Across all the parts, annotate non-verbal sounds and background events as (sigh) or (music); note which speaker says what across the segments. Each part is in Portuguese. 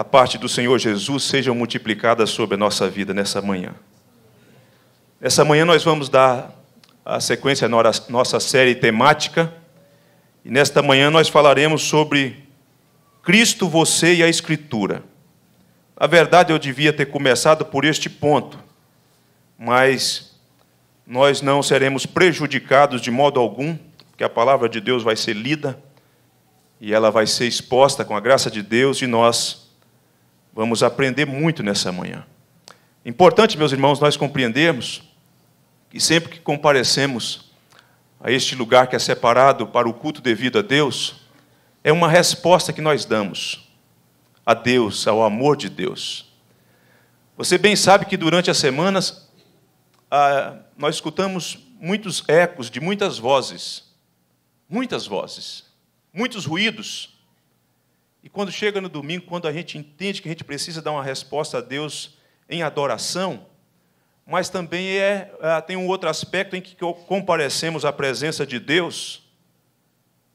Speaker 1: da parte do Senhor Jesus sejam multiplicadas sobre a nossa vida nessa manhã. Nessa manhã nós vamos dar a sequência à nossa série temática. E nesta manhã nós falaremos sobre Cristo, você e a Escritura. Na verdade, eu devia ter começado por este ponto, mas nós não seremos prejudicados de modo algum, porque a palavra de Deus vai ser lida e ela vai ser exposta com a graça de Deus e nós Vamos aprender muito nessa manhã. Importante, meus irmãos, nós compreendermos que sempre que comparecemos a este lugar que é separado para o culto devido a Deus, é uma resposta que nós damos a Deus, ao amor de Deus. Você bem sabe que durante as semanas ah, nós escutamos muitos ecos de muitas vozes, muitas vozes, muitos ruídos e quando chega no domingo, quando a gente entende que a gente precisa dar uma resposta a Deus em adoração, mas também é, é tem um outro aspecto em que comparecemos à presença de Deus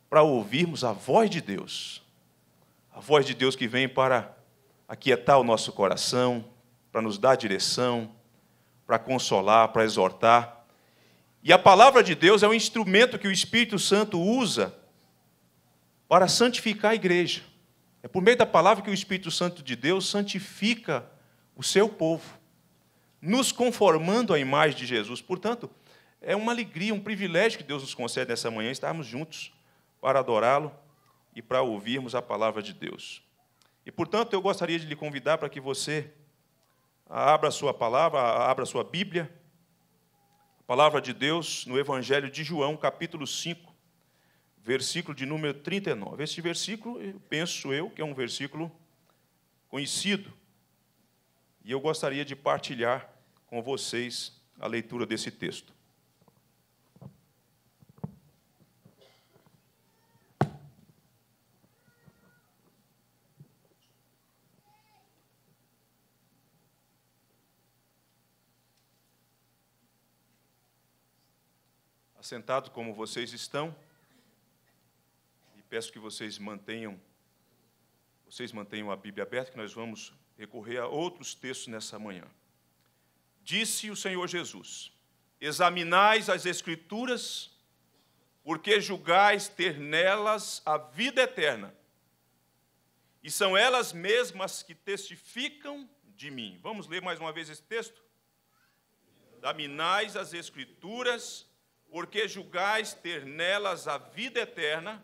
Speaker 1: para ouvirmos a voz de Deus. A voz de Deus que vem para aquietar o nosso coração, para nos dar direção, para consolar, para exortar. E a palavra de Deus é um instrumento que o Espírito Santo usa para santificar a igreja. É por meio da palavra que o Espírito Santo de Deus santifica o seu povo, nos conformando à imagem de Jesus. Portanto, é uma alegria, um privilégio que Deus nos concede nessa manhã estarmos juntos para adorá-lo e para ouvirmos a palavra de Deus. E, portanto, eu gostaria de lhe convidar para que você abra a sua palavra, abra a sua Bíblia, a palavra de Deus no Evangelho de João, capítulo 5, versículo de número 39. Este versículo, penso eu, que é um versículo conhecido. E eu gostaria de partilhar com vocês a leitura desse texto. Assentado como vocês estão, peço que vocês mantenham, vocês mantenham a Bíblia aberta, que nós vamos recorrer a outros textos nessa manhã. Disse o Senhor Jesus: Examinais as Escrituras, porque julgais ter nelas a vida eterna, e são elas mesmas que testificam de mim. Vamos ler mais uma vez esse texto? Examinais as Escrituras, porque julgais ter nelas a vida eterna,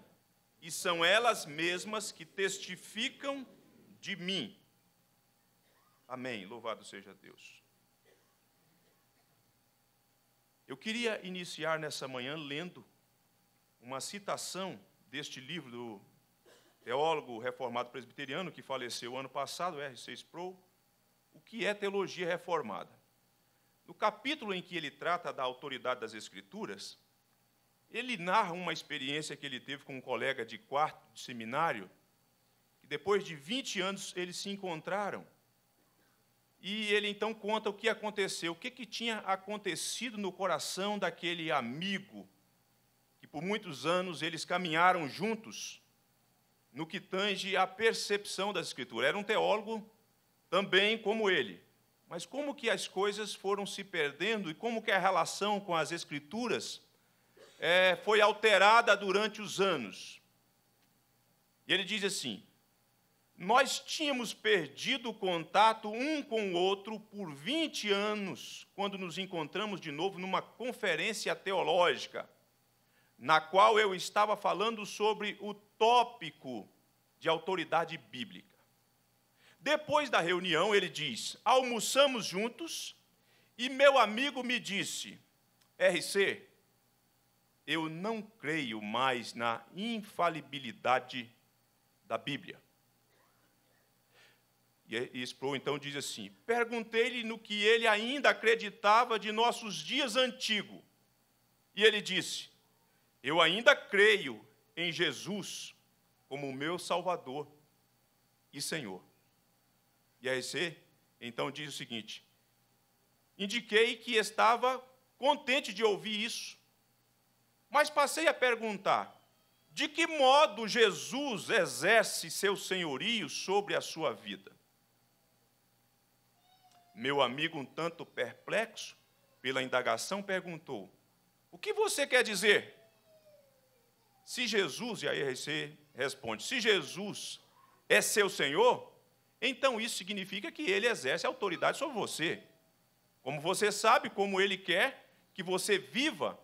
Speaker 1: e são elas mesmas que testificam de mim. Amém. Louvado seja Deus. Eu queria iniciar nessa manhã lendo uma citação deste livro do teólogo reformado presbiteriano que faleceu ano passado, R.C. Sproul, O que é teologia reformada. No capítulo em que ele trata da autoridade das Escrituras, ele narra uma experiência que ele teve com um colega de quarto de seminário, que depois de 20 anos eles se encontraram. E ele então conta o que aconteceu, o que, que tinha acontecido no coração daquele amigo, que por muitos anos eles caminharam juntos, no que tange à percepção da Escritura. Era um teólogo também como ele, mas como que as coisas foram se perdendo e como que a relação com as Escrituras é, foi alterada durante os anos. E ele diz assim: Nós tínhamos perdido o contato um com o outro por 20 anos, quando nos encontramos de novo numa conferência teológica, na qual eu estava falando sobre o tópico de autoridade bíblica. Depois da reunião, ele diz: Almoçamos juntos e meu amigo me disse, RC, eu não creio mais na infalibilidade da Bíblia. E Sproul então diz assim: Perguntei-lhe no que ele ainda acreditava de nossos dias antigos. E ele disse: Eu ainda creio em Jesus como meu Salvador e Senhor. E aí EC então diz o seguinte: Indiquei que estava contente de ouvir isso, mas passei a perguntar: de que modo Jesus exerce seu senhorio sobre a sua vida? Meu amigo, um tanto perplexo pela indagação, perguntou: O que você quer dizer? Se Jesus, e aí você responde: Se Jesus é seu senhor, então isso significa que ele exerce autoridade sobre você. Como você sabe, como ele quer que você viva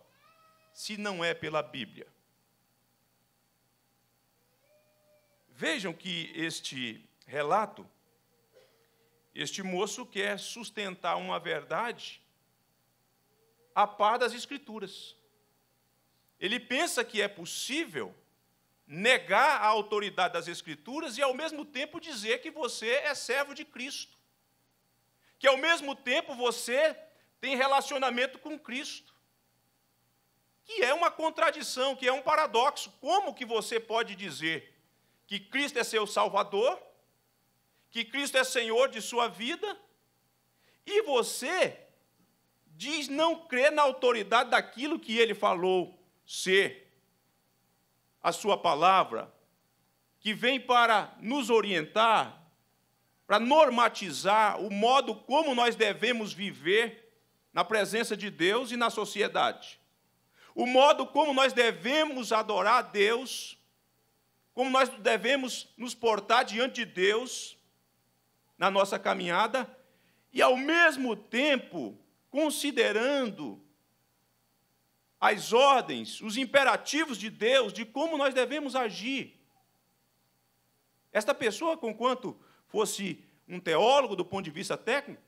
Speaker 1: se não é pela Bíblia? Vejam que este relato, este moço quer sustentar uma verdade a par das Escrituras. Ele pensa que é possível negar a autoridade das Escrituras e, ao mesmo tempo, dizer que você é servo de Cristo. Que, ao mesmo tempo, você tem relacionamento com Cristo que é uma contradição, que é um paradoxo. Como que você pode dizer que Cristo é seu Salvador, que Cristo é Senhor de sua vida, e você diz não crer na autoridade daquilo que ele falou ser a sua palavra, que vem para nos orientar, para normatizar o modo como nós devemos viver na presença de Deus e na sociedade o modo como nós devemos adorar a Deus, como nós devemos nos portar diante de Deus na nossa caminhada, e ao mesmo tempo considerando as ordens, os imperativos de Deus de como nós devemos agir. Esta pessoa, conquanto fosse um teólogo do ponto de vista técnico,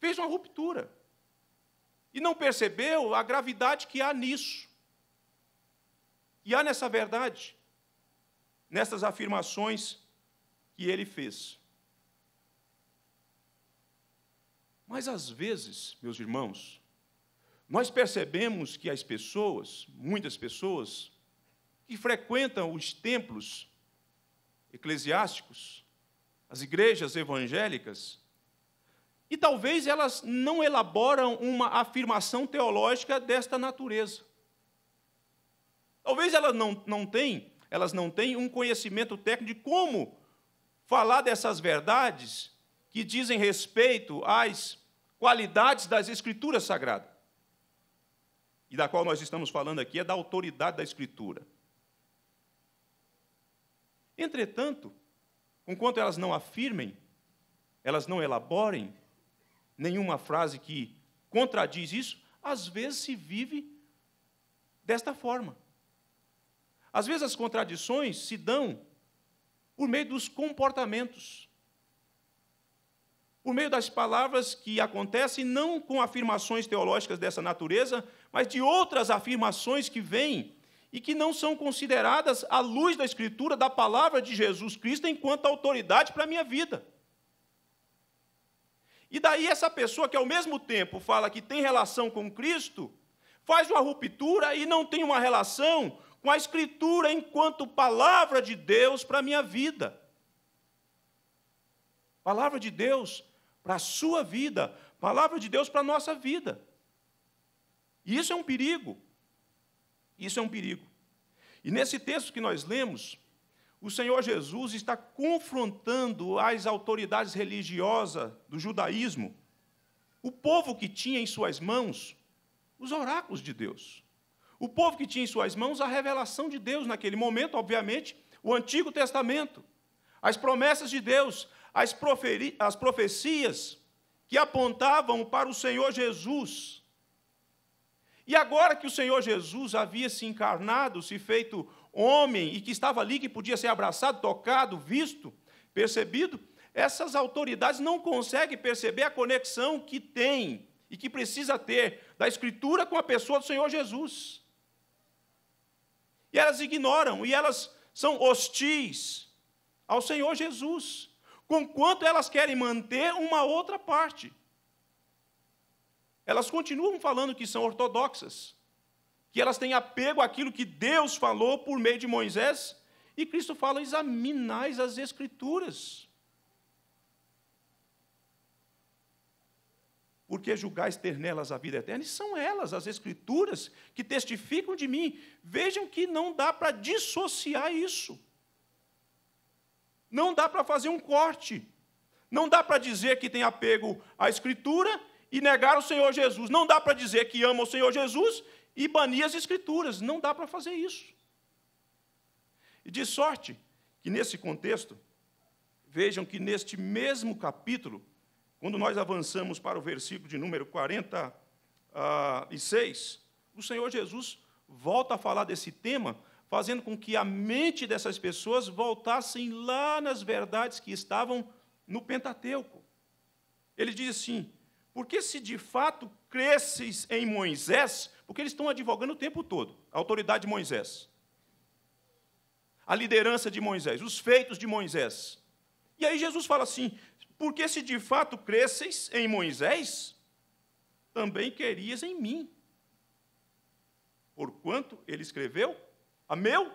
Speaker 1: fez uma ruptura. E não percebeu a gravidade que há nisso. E há nessa verdade, nessas afirmações que ele fez. Mas às vezes, meus irmãos, nós percebemos que as pessoas, muitas pessoas, que frequentam os templos eclesiásticos, as igrejas evangélicas, e talvez elas não elaboram uma afirmação teológica desta natureza. Talvez elas não, não tenham, elas não têm um conhecimento técnico de como falar dessas verdades que dizem respeito às qualidades das escrituras sagradas. E da qual nós estamos falando aqui é da autoridade da escritura. Entretanto, enquanto elas não afirmem, elas não elaborem, nenhuma frase que contradiz isso, às vezes se vive desta forma. Às vezes as contradições se dão por meio dos comportamentos, por meio das palavras que acontecem, não com afirmações teológicas dessa natureza, mas de outras afirmações que vêm e que não são consideradas à luz da Escritura, da palavra de Jesus Cristo, enquanto autoridade para a minha vida. E daí essa pessoa que ao mesmo tempo fala que tem relação com Cristo, faz uma ruptura e não tem uma relação com a Escritura enquanto palavra de Deus para a minha vida. Palavra de Deus para a sua vida, palavra de Deus para a nossa vida. E isso é um perigo. Isso é um perigo. E nesse texto que nós lemos, o Senhor Jesus está confrontando as autoridades religiosas do judaísmo, o povo que tinha em suas mãos os oráculos de Deus, o povo que tinha em suas mãos a revelação de Deus naquele momento, obviamente, o Antigo Testamento, as promessas de Deus, as, proferi, as profecias que apontavam para o Senhor Jesus. E agora que o Senhor Jesus havia se encarnado, se feito homem e que estava ali, que podia ser abraçado, tocado, visto, percebido, essas autoridades não conseguem perceber a conexão que tem e que precisa ter da Escritura com a pessoa do Senhor Jesus. E elas ignoram, e elas são hostis ao Senhor Jesus, conquanto elas querem manter uma outra parte. Elas continuam falando que são ortodoxas, que elas têm apego àquilo que Deus falou por meio de Moisés, e Cristo fala: examinais as Escrituras. Porque julgais ter nelas a vida eterna, e são elas, as Escrituras, que testificam de mim. Vejam que não dá para dissociar isso. Não dá para fazer um corte. Não dá para dizer que tem apego à Escritura e negar o Senhor Jesus. Não dá para dizer que ama o Senhor Jesus e banir as escrituras. Não dá para fazer isso. E de sorte que, nesse contexto, vejam que neste mesmo capítulo, quando nós avançamos para o versículo de número 46, ah, o Senhor Jesus volta a falar desse tema, fazendo com que a mente dessas pessoas voltassem lá nas verdades que estavam no Pentateuco. Ele diz assim: Porque se de fato cresces em Moisés, porque eles estão advogando o tempo todo a autoridade de Moisés, a liderança de Moisés, os feitos de Moisés. E aí Jesus fala assim: porque se de fato cresceis em Moisés, também querias em mim. Porquanto ele escreveu a meu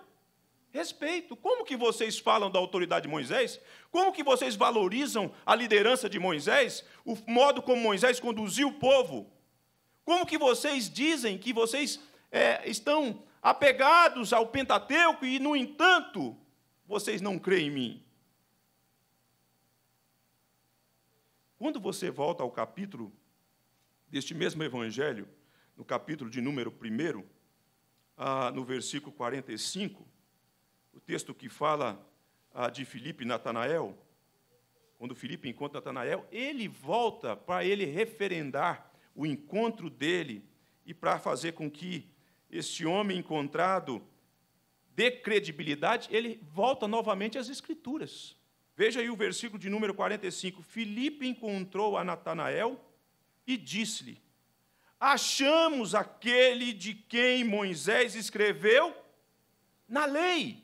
Speaker 1: respeito. Como que vocês falam da autoridade de Moisés? Como que vocês valorizam a liderança de Moisés? O modo como Moisés conduziu o povo? Como que vocês dizem que vocês é, estão apegados ao Pentateuco e, no entanto, vocês não creem em mim? Quando você volta ao capítulo deste mesmo evangelho, no capítulo de número 1, ah, no versículo 45, o texto que fala ah, de Filipe e Natanael, quando Filipe encontra Natanael, ele volta para ele referendar o encontro dele e para fazer com que este homem encontrado dê credibilidade, ele volta novamente às Escrituras. Veja aí o versículo de número 45. Filipe encontrou a Natanael e disse-lhe: Achamos aquele de quem Moisés escreveu na lei.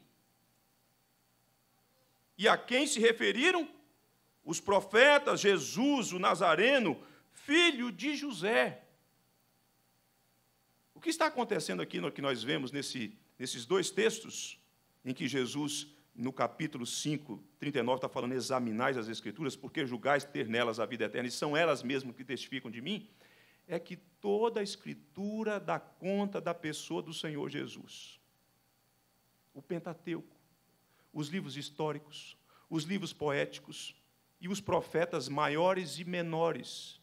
Speaker 1: E a quem se referiram? Os profetas, Jesus, o Nazareno, filho de José. O que está acontecendo aqui, no que nós vemos nesse, nesses dois textos, em que Jesus, no capítulo 5, 39, está falando: examinais as Escrituras, porque julgais ter nelas a vida eterna, e são elas mesmo que testificam de mim, é que toda a Escritura dá conta da pessoa do Senhor Jesus. O Pentateuco, os livros históricos, os livros poéticos e os profetas maiores e menores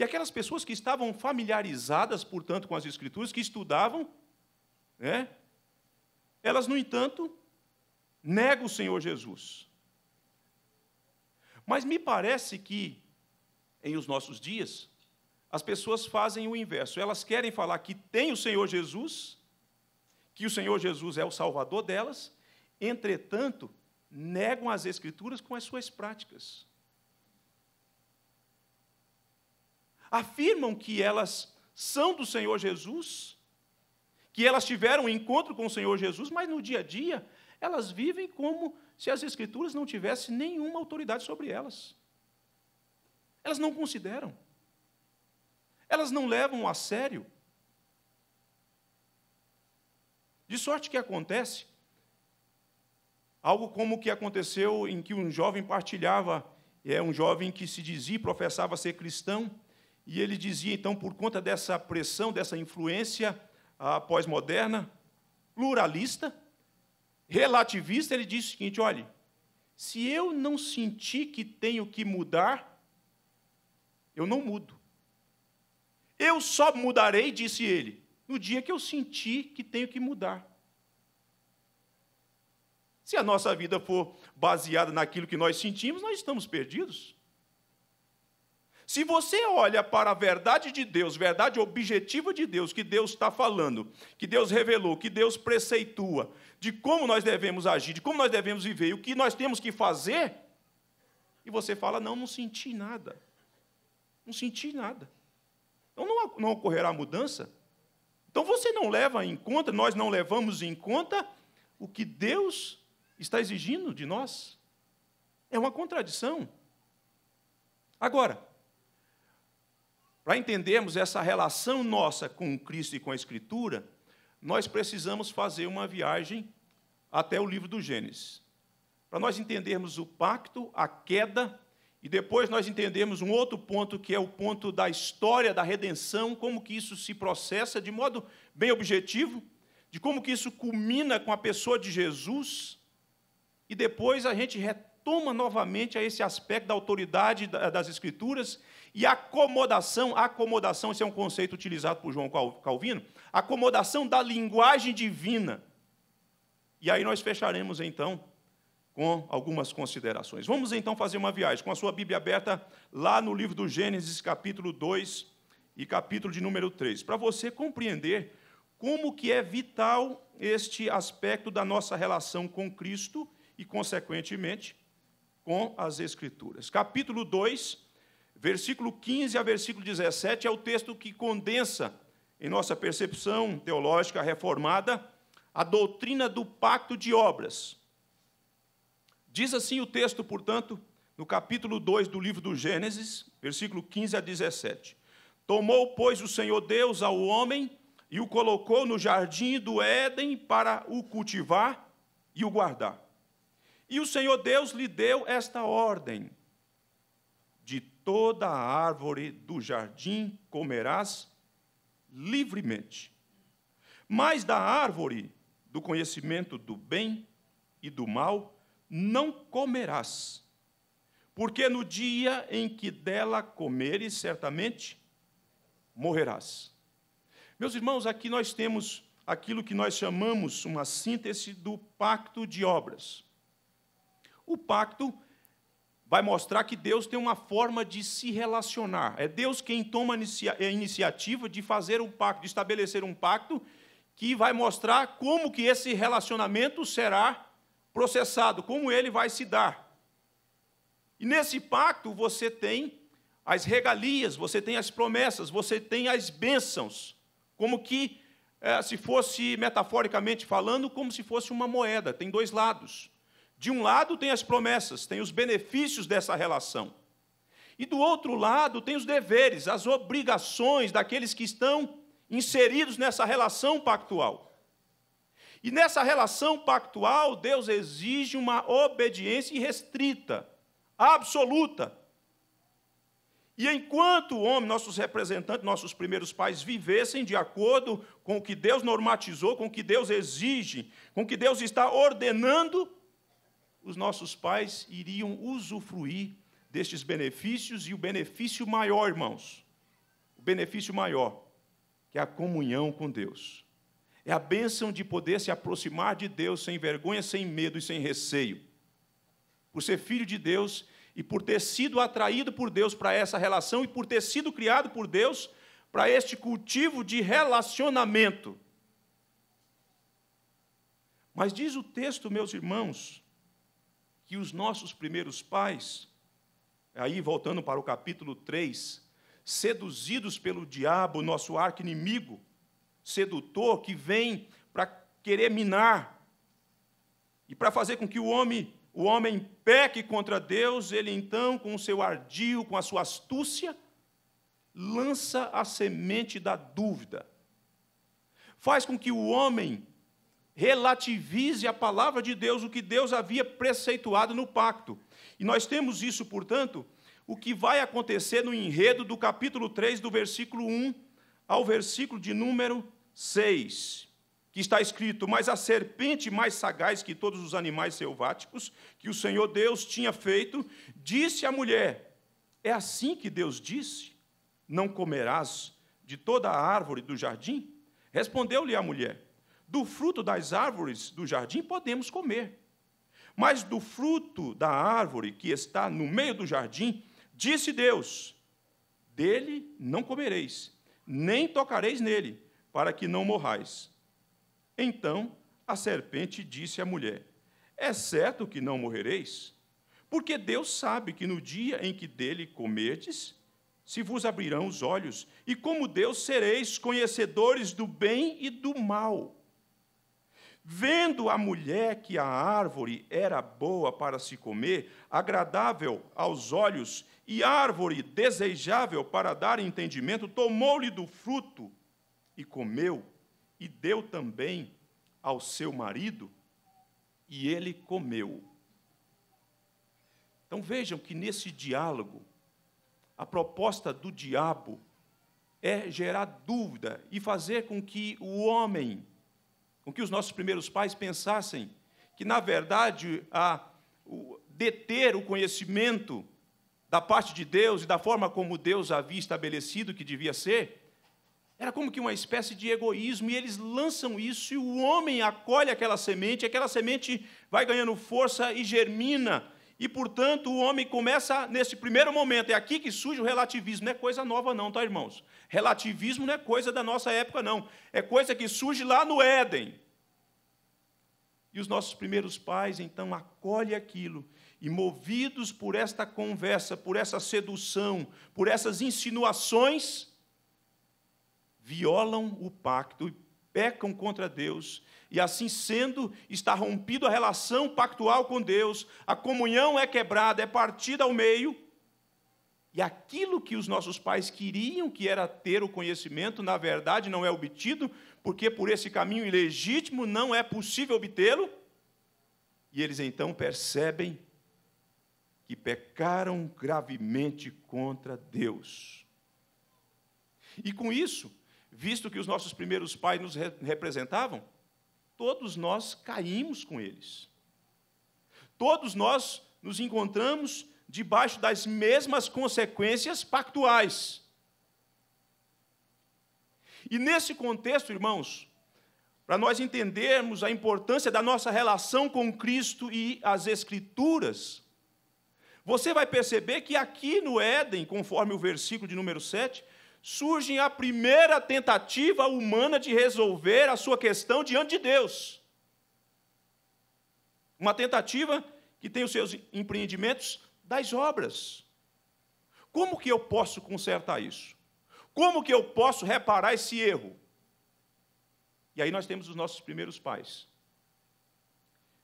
Speaker 1: e aquelas pessoas que estavam familiarizadas, portanto, com as Escrituras, que estudavam, né, elas, no entanto, negam o Senhor Jesus. Mas me parece que, em os nossos dias, as pessoas fazem o inverso. Elas querem falar que tem o Senhor Jesus, que o Senhor Jesus é o Salvador delas, entretanto, negam as Escrituras com as suas práticas. afirmam que elas são do Senhor Jesus, que elas tiveram um encontro com o Senhor Jesus, mas no dia a dia elas vivem como se as Escrituras não tivessem nenhuma autoridade sobre elas. Elas não consideram. Elas não levam a sério. De sorte que acontece algo como o que aconteceu em que um jovem partilhava, é um jovem que se dizia e professava ser cristão, e ele dizia, então, por conta dessa pressão, dessa influência ah, pós-moderna, pluralista, relativista, ele diz o seguinte: olhe, se eu não sentir que tenho que mudar, eu não mudo. Eu só mudarei, disse ele, no dia que eu sentir que tenho que mudar. Se a nossa vida for baseada naquilo que nós sentimos, nós estamos perdidos. Se você olha para a verdade de Deus, verdade objetiva de Deus, que Deus está falando, que Deus revelou, que Deus preceitua, de como nós devemos agir, de como nós devemos viver e o que nós temos que fazer, e você fala: Não, não senti nada. Não senti nada. Então não, não ocorrerá mudança. Então você não leva em conta, nós não levamos em conta o que Deus está exigindo de nós. É uma contradição. Agora, para entendermos essa relação nossa com Cristo e com a Escritura, nós precisamos fazer uma viagem até o livro do Gênesis. Para nós entendermos o pacto, a queda, e depois nós entendermos um outro ponto, que é o ponto da história da redenção, como que isso se processa de modo bem objetivo, de como que isso culmina com a pessoa de Jesus, e depois a gente retoma novamente a esse aspecto da autoridade das Escrituras e acomodação, acomodação, esse é um conceito utilizado por João Calvino, acomodação da linguagem divina. E aí nós fecharemos então com algumas considerações. Vamos então fazer uma viagem com a sua Bíblia aberta lá no livro do Gênesis, capítulo 2 e capítulo de número 3, para você compreender como que é vital este aspecto da nossa relação com Cristo e consequentemente com as escrituras. Capítulo 2 Versículo 15 a versículo 17 é o texto que condensa, em nossa percepção teológica reformada, a doutrina do pacto de obras. Diz assim o texto, portanto, no capítulo 2 do livro do Gênesis, versículo 15 a 17. Tomou, pois, o Senhor Deus ao homem e o colocou no jardim do Éden para o cultivar e o guardar. E o Senhor Deus lhe deu esta ordem: toda árvore do jardim comerás livremente, mas da árvore do conhecimento do bem e do mal não comerás, porque no dia em que dela comeres, certamente morrerás. Meus irmãos, aqui nós temos aquilo que nós chamamos uma síntese do pacto de obras. O pacto vai mostrar que Deus tem uma forma de se relacionar. É Deus quem toma a iniciativa de fazer um pacto, de estabelecer um pacto que vai mostrar como que esse relacionamento será processado, como ele vai se dar. E nesse pacto você tem as regalias, você tem as promessas, você tem as bênçãos, como que eh, se fosse metaforicamente falando, como se fosse uma moeda, tem dois lados. De um lado tem as promessas, tem os benefícios dessa relação. E do outro lado tem os deveres, as obrigações daqueles que estão inseridos nessa relação pactual. E nessa relação pactual, Deus exige uma obediência irrestrita, absoluta. E enquanto o homem, nossos representantes, nossos primeiros pais vivessem de acordo com o que Deus normatizou, com o que Deus exige, com o que Deus está ordenando, os nossos pais iriam usufruir destes benefícios e o benefício maior, irmãos, o benefício maior, que é a comunhão com Deus. É a bênção de poder se aproximar de Deus sem vergonha, sem medo e sem receio. Por ser filho de Deus e por ter sido atraído por Deus para essa relação e por ter sido criado por Deus para este cultivo de relacionamento. Mas diz o texto, meus irmãos, que os nossos primeiros pais, aí voltando para o capítulo 3, seduzidos pelo diabo, nosso arco-inimigo, sedutor, que vem para querer minar e para fazer com que o homem, o homem peque contra Deus, ele então, com o seu ardil, com a sua astúcia, lança a semente da dúvida. Faz com que o homem relativize a palavra de Deus, o que Deus havia preceituado no pacto. E nós temos isso, portanto, o que vai acontecer no enredo do capítulo 3, do versículo 1 ao versículo de número 6, que está escrito: Mas a serpente mais sagaz que todos os animais selváticos que o Senhor Deus tinha feito, disse à mulher: É assim que Deus disse: Não comerás de toda a árvore do jardim? Respondeu-lhe a mulher: do fruto das árvores do jardim podemos comer. Mas do fruto da árvore que está no meio do jardim, disse Deus: Dele não comereis, nem tocareis nele, para que não morrais. Então a serpente disse à mulher: É certo que não morrereis? Porque Deus sabe que no dia em que dele comerdes, se vos abrirão os olhos, e como Deus sereis conhecedores do bem e do mal. Vendo a mulher que a árvore era boa para se comer, agradável aos olhos e árvore desejável para dar entendimento, tomou-lhe do fruto e comeu, e deu também ao seu marido, e ele comeu. Então vejam que nesse diálogo, a proposta do diabo é gerar dúvida e fazer com que o homem com que os nossos primeiros pais pensassem que, na verdade, a, o, deter o conhecimento da parte de Deus e da forma como Deus havia estabelecido que devia ser, era como que uma espécie de egoísmo, e eles lançam isso, e o homem acolhe aquela semente, e aquela semente vai ganhando força e germina, e, portanto, o homem começa nesse primeiro momento. É aqui que surge o relativismo. Não é coisa nova, não, tá, irmãos? Relativismo não é coisa da nossa época, não. É coisa que surge lá no Éden. E os nossos primeiros pais, então, acolhem aquilo. E, movidos por esta conversa, por essa sedução, por essas insinuações, violam o pacto e pecam contra Deus e assim sendo, está rompido a relação pactual com Deus, a comunhão é quebrada, é partida ao meio, e aquilo que os nossos pais queriam, que era ter o conhecimento, na verdade não é obtido, porque por esse caminho ilegítimo não é possível obtê-lo, e eles então percebem que pecaram gravemente contra Deus. E com isso, visto que os nossos primeiros pais nos representavam, todos nós caímos com eles. Todos nós nos encontramos debaixo das mesmas consequências pactuais. E nesse contexto, irmãos, para nós entendermos a importância da nossa relação com Cristo e as Escrituras, você vai perceber que aqui no Éden, conforme o versículo de número 7, surge a primeira tentativa humana de resolver a sua questão diante de Deus. Uma tentativa que tem os seus empreendimentos das obras. Como que eu posso consertar isso? Como que eu posso reparar esse erro? E aí nós temos os nossos primeiros pais.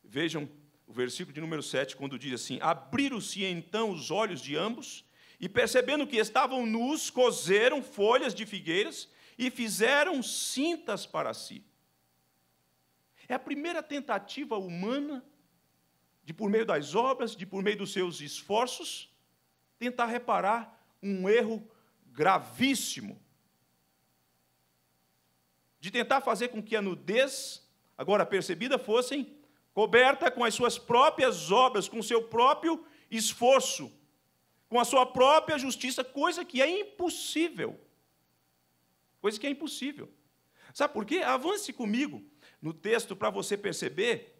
Speaker 1: Vejam o versículo de número 7, quando diz assim: Abriram-se então os olhos de ambos, e percebendo que estavam nus, coseram folhas de figueiras e fizeram cintas para si. É a primeira tentativa humana de, por meio das obras, de por meio dos seus esforços, tentar reparar um erro gravíssimo. De tentar fazer com que a nudez, agora percebida, fossem coberta com as suas próprias obras, com o seu próprio esforço com a sua própria justiça, coisa que é impossível. Coisa que é impossível. Sabe por quê? Avance comigo no texto para você perceber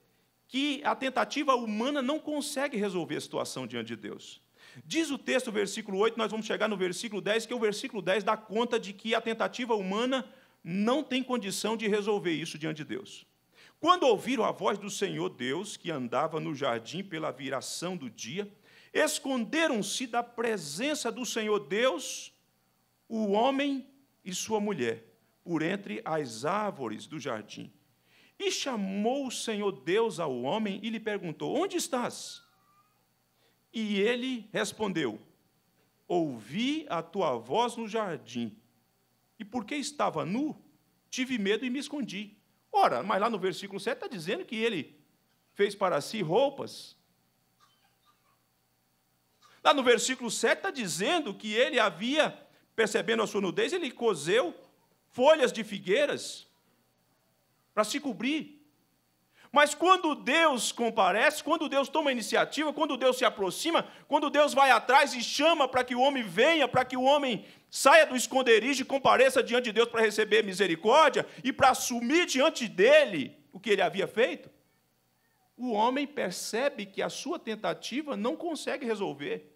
Speaker 1: que a tentativa humana não consegue resolver a situação diante de Deus. Diz o texto, versículo 8, nós vamos chegar no versículo 10, que é o versículo 10 dá conta de que a tentativa humana não tem condição de resolver isso diante de Deus. Quando ouviram a voz do Senhor Deus, que andava no jardim pela viração do dia, esconderam-se da presença do Senhor Deus o homem e sua mulher por entre as árvores do jardim. E chamou o Senhor Deus ao homem e lhe perguntou: Onde estás? E ele respondeu: Ouvi a tua voz no jardim. E porque estava nu, tive medo e me escondi. Ora, mas lá no versículo 7 está dizendo que ele fez para si roupas Lá no versículo 7 está dizendo que ele havia, percebendo a sua nudez, ele cozeu folhas de figueiras para se cobrir. Mas quando Deus comparece, quando Deus toma iniciativa, quando Deus se aproxima, quando Deus vai atrás e chama para que o homem venha, para que o homem saia do esconderijo e compareça diante de Deus para receber misericórdia e para assumir diante dele o que ele havia feito, o homem percebe que a sua tentativa não consegue resolver.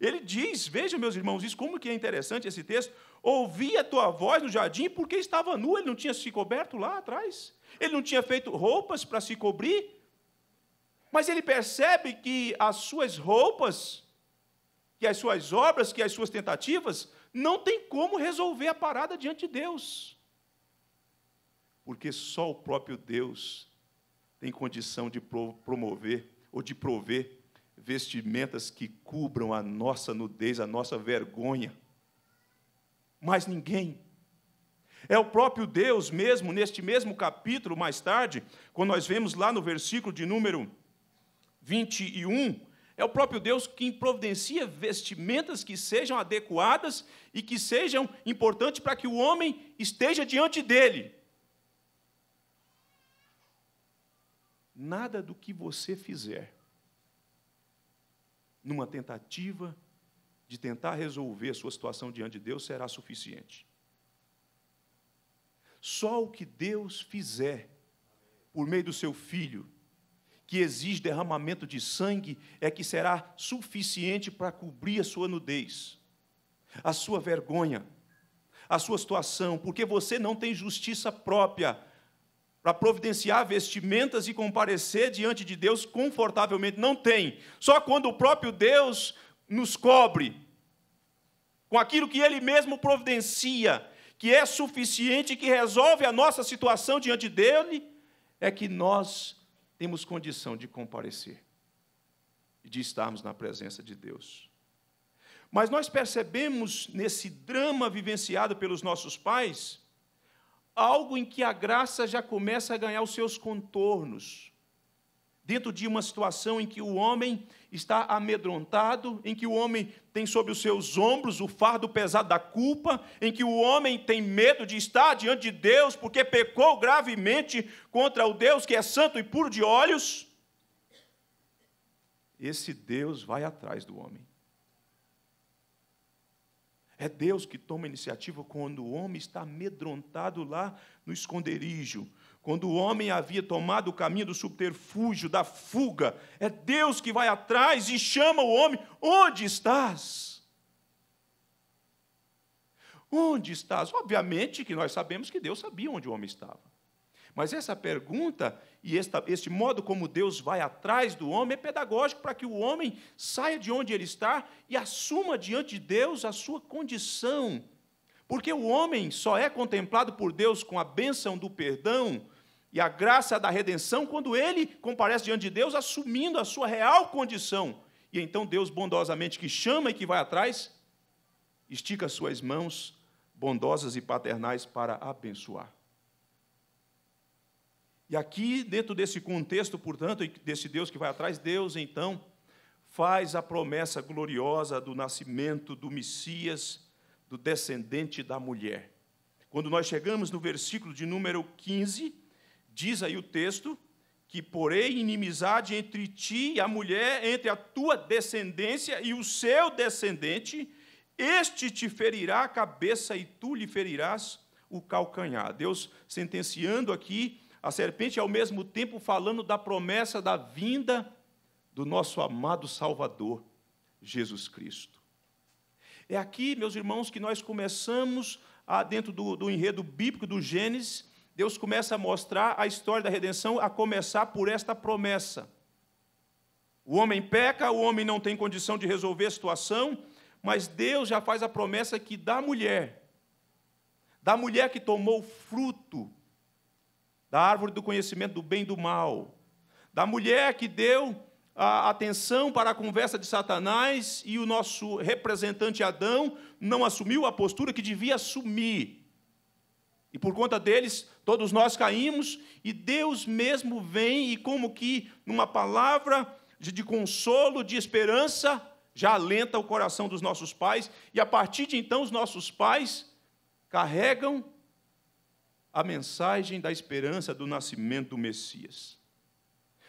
Speaker 1: Ele diz, vejam, meus irmãos, isso como que é interessante esse texto. Ouvi a tua voz no jardim porque estava nu, ele não tinha se coberto lá atrás. Ele não tinha feito roupas para se cobrir. Mas ele percebe que as suas roupas, que as suas obras, que as suas tentativas, não tem como resolver a parada diante de Deus. Porque só o próprio Deus tem condição de promover ou de prover vestimentas que cubram a nossa nudez, a nossa vergonha. Mas ninguém. É o próprio Deus mesmo, neste mesmo capítulo, mais tarde, quando nós vemos lá no versículo de número 21, é o próprio Deus que providencia vestimentas que sejam adequadas e que sejam importantes para que o homem esteja diante dele. Nada do que você fizer numa tentativa de tentar resolver a sua situação diante de Deus será suficiente. Só o que Deus fizer por meio do seu filho, que exige derramamento de sangue, é que será suficiente para cobrir a sua nudez, a sua vergonha, a sua situação, porque você não tem justiça própria, para providenciar vestimentas e comparecer diante de Deus confortavelmente. Não tem. Só quando o próprio Deus nos cobre com aquilo que Ele mesmo providencia, que é suficiente, e que resolve a nossa situação diante dele, é que nós temos condição de comparecer e de estarmos na presença de Deus. Mas nós percebemos nesse drama vivenciado pelos nossos pais algo em que a graça já começa a ganhar os seus contornos. Dentro de uma situação em que o homem está amedrontado, em que o homem tem sobre os seus ombros o fardo pesado da culpa, em que o homem tem medo de estar diante de Deus porque pecou gravemente contra o Deus que é santo e puro de olhos, esse Deus vai atrás do homem. É Deus que toma iniciativa quando o homem está amedrontado lá no esconderijo. Quando o homem havia tomado o caminho do subterfúgio, da fuga, é Deus que vai atrás e chama o homem: Onde estás? Onde estás? Obviamente que nós sabemos que Deus sabia onde o homem estava. Mas essa pergunta e esta, este modo como Deus vai atrás do homem é pedagógico para que o homem saia de onde ele está e assuma diante de Deus a sua condição. Porque o homem só é contemplado por Deus com a bênção do perdão e a graça da redenção quando ele comparece diante de Deus assumindo a sua real condição. E então Deus bondosamente que chama e que vai atrás, estica suas mãos bondosas e paternais para abençoar. E aqui, dentro desse contexto, portanto, desse Deus que vai atrás, Deus então faz a promessa gloriosa do nascimento do Messias, do descendente da mulher. Quando nós chegamos no versículo de número 15, diz aí o texto que porém inimizade entre ti e a mulher, entre a tua descendência e o seu descendente, este te ferirá a cabeça e tu lhe ferirás o calcanhar. Deus sentenciando aqui a serpente, ao mesmo tempo falando da promessa da vinda do nosso amado Salvador, Jesus Cristo. É aqui, meus irmãos, que nós começamos, a, dentro do, do enredo bíblico do Gênesis, Deus começa a mostrar a história da redenção, a começar por esta promessa. O homem peca, o homem não tem condição de resolver a situação, mas Deus já faz a promessa que da mulher, da mulher que tomou fruto da árvore do conhecimento do bem e do mal, da mulher que deu a atenção para a conversa de Satanás e o nosso representante Adão não assumiu a postura que devia assumir. E por conta deles, todos nós caímos e Deus mesmo vem e, como que numa palavra de, de consolo, de esperança, já alenta o coração dos nossos pais, e a partir de então os nossos pais carregam a mensagem da esperança do nascimento do Messias.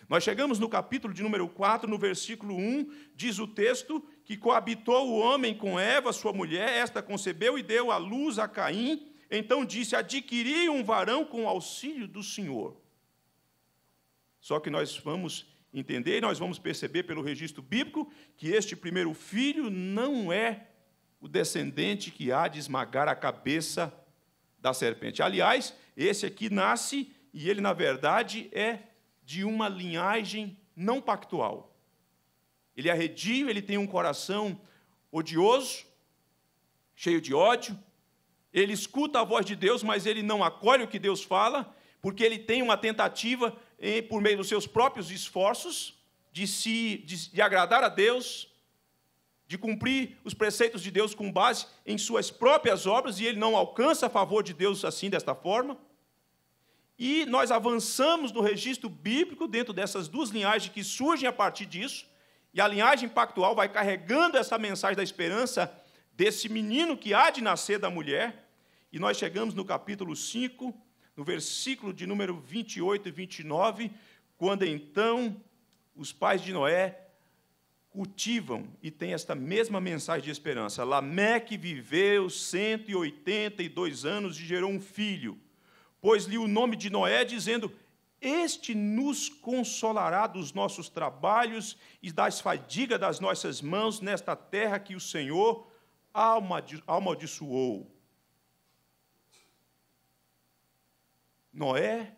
Speaker 1: Nós chegamos no capítulo de número 4, no versículo 1, diz o texto que coabitou o homem com Eva, sua mulher, esta concebeu e deu à luz a Caim, então disse: Adquiri um varão com o auxílio do Senhor. Só que nós vamos entender, nós vamos perceber pelo registro bíblico que este primeiro filho não é o descendente que há de esmagar a cabeça da serpente. Aliás, esse aqui nasce e ele, na verdade, é de uma linhagem não pactual. Ele é arredio, ele tem um coração odioso, cheio de ódio. Ele escuta a voz de Deus, mas ele não acolhe o que Deus fala, porque ele tem uma tentativa, eh, por meio dos seus próprios esforços, de, se, de, de agradar a Deus, de cumprir os preceitos de Deus com base em suas próprias obras, e ele não alcança a favor de Deus assim, desta forma. E nós avançamos no registro bíblico dentro dessas duas linhagens que surgem a partir disso, e a linhagem pactual vai carregando essa mensagem da esperança desse menino que há de nascer da mulher, e nós chegamos no capítulo 5, no versículo de número 28 e 29, quando então os pais de Noé cultivam e têm esta mesma mensagem de esperança. Lameque viveu 182 anos e gerou um filho, pôs-lhe o nome de Noé, dizendo: Este nos consolará dos nossos trabalhos e das fadigas das nossas mãos nesta terra que o Senhor amaldiçoou. Noé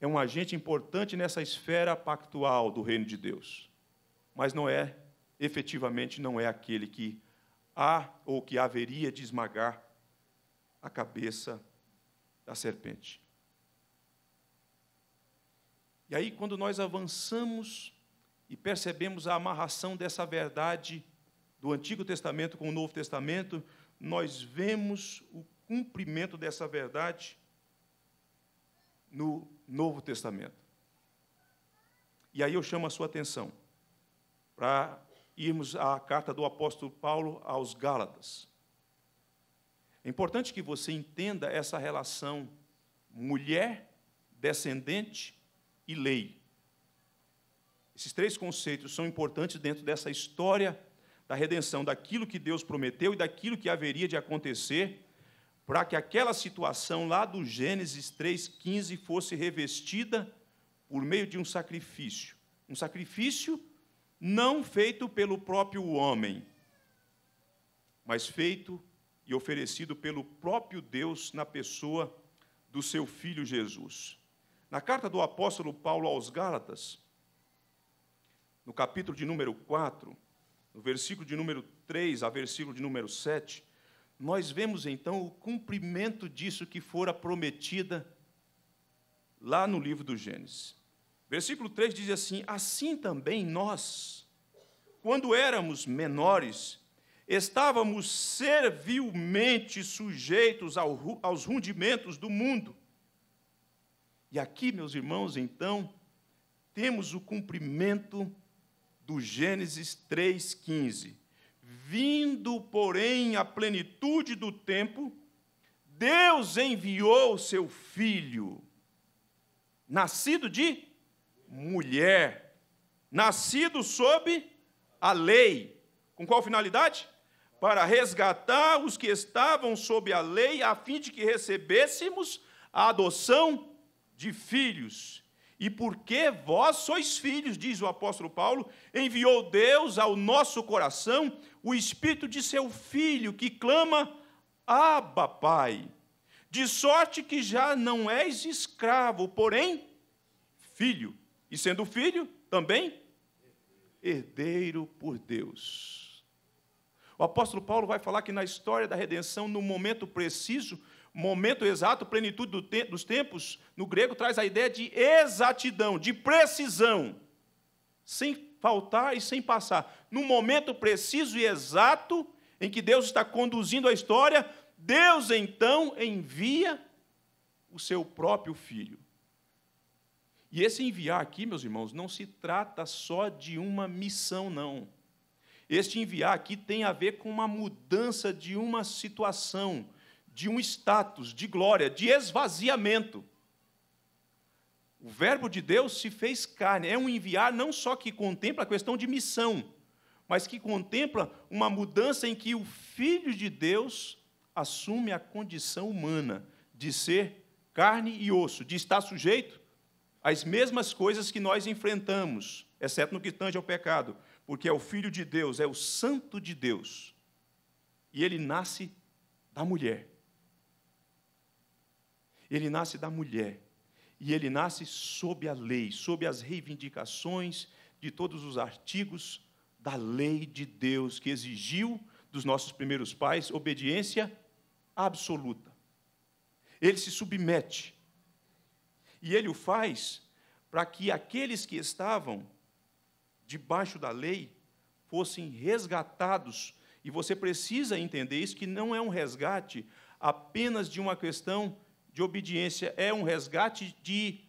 Speaker 1: é um agente importante nessa esfera pactual do reino de Deus mas não é, efetivamente, não é aquele que há ou que haveria de esmagar a cabeça da serpente. E aí, quando nós avançamos e percebemos a amarração dessa verdade do Antigo Testamento com o Novo Testamento, nós vemos o cumprimento dessa verdade no Novo Testamento. E aí eu chamo a sua atenção para irmos à carta do apóstolo Paulo aos Gálatas. É importante que você entenda essa relação mulher, descendente e lei. Esses três conceitos são importantes dentro dessa história da redenção, daquilo que Deus prometeu e daquilo que haveria de acontecer para que aquela situação lá do Gênesis 3,15 fosse revestida por meio de um sacrifício. Um sacrifício não feito pelo próprio homem, mas feito e oferecido pelo próprio Deus na pessoa do seu filho Jesus. Na carta do apóstolo Paulo aos Gálatas, no capítulo de número 4, no versículo de número 3 a versículo de número 7, nós vemos então o cumprimento disso que fora prometida lá no livro do Gênesis. Versículo 3 diz assim: Assim também nós, quando éramos menores, estávamos servilmente sujeitos aos rudimentos do mundo. E aqui, meus irmãos, então, temos o cumprimento do Gênesis 3,15. Vindo, porém, à plenitude do tempo, Deus enviou o seu filho, nascido de mulher, nascido sob a lei. Com qual finalidade? Para resgatar os que estavam sob a lei, a fim de que recebêssemos a adoção de filhos. E porque vós sois filhos, diz o apóstolo Paulo, enviou Deus ao nosso coração o espírito de seu filho, que clama: Abba, Pai. De sorte que já não és escravo, porém filho. E sendo filho, também herdeiro por Deus. O apóstolo Paulo vai falar que na história da redenção, no momento preciso, momento exato, plenitude dos tempos, no grego traz a ideia de exatidão, de precisão, sem faltar e sem passar. No momento preciso e exato em que Deus está conduzindo a história, Deus então envia o seu próprio filho. E esse enviar aqui, meus irmãos, não se trata só de uma missão, não. Este enviar aqui tem a ver com uma mudança de uma situação, de um status, de glória, de esvaziamento. O Verbo de Deus se fez carne. É um enviar não só que contempla a questão de missão, mas que contempla uma mudança em que o Filho de Deus assume a condição humana de ser carne e osso, de estar sujeito as mesmas coisas que nós enfrentamos, exceto no que tange ao pecado, porque é o Filho de Deus, é o Santo de Deus. E ele nasce da mulher. Ele nasce da mulher. E ele nasce sob a lei, sob as reivindicações de todos os artigos da lei de Deus, que exigiu dos nossos primeiros pais obediência absoluta. Ele se submete e ele o faz para que aqueles que estavam debaixo da lei fossem resgatados. E você precisa entender isso que não é um resgate apenas de uma questão de obediência, é um resgate de,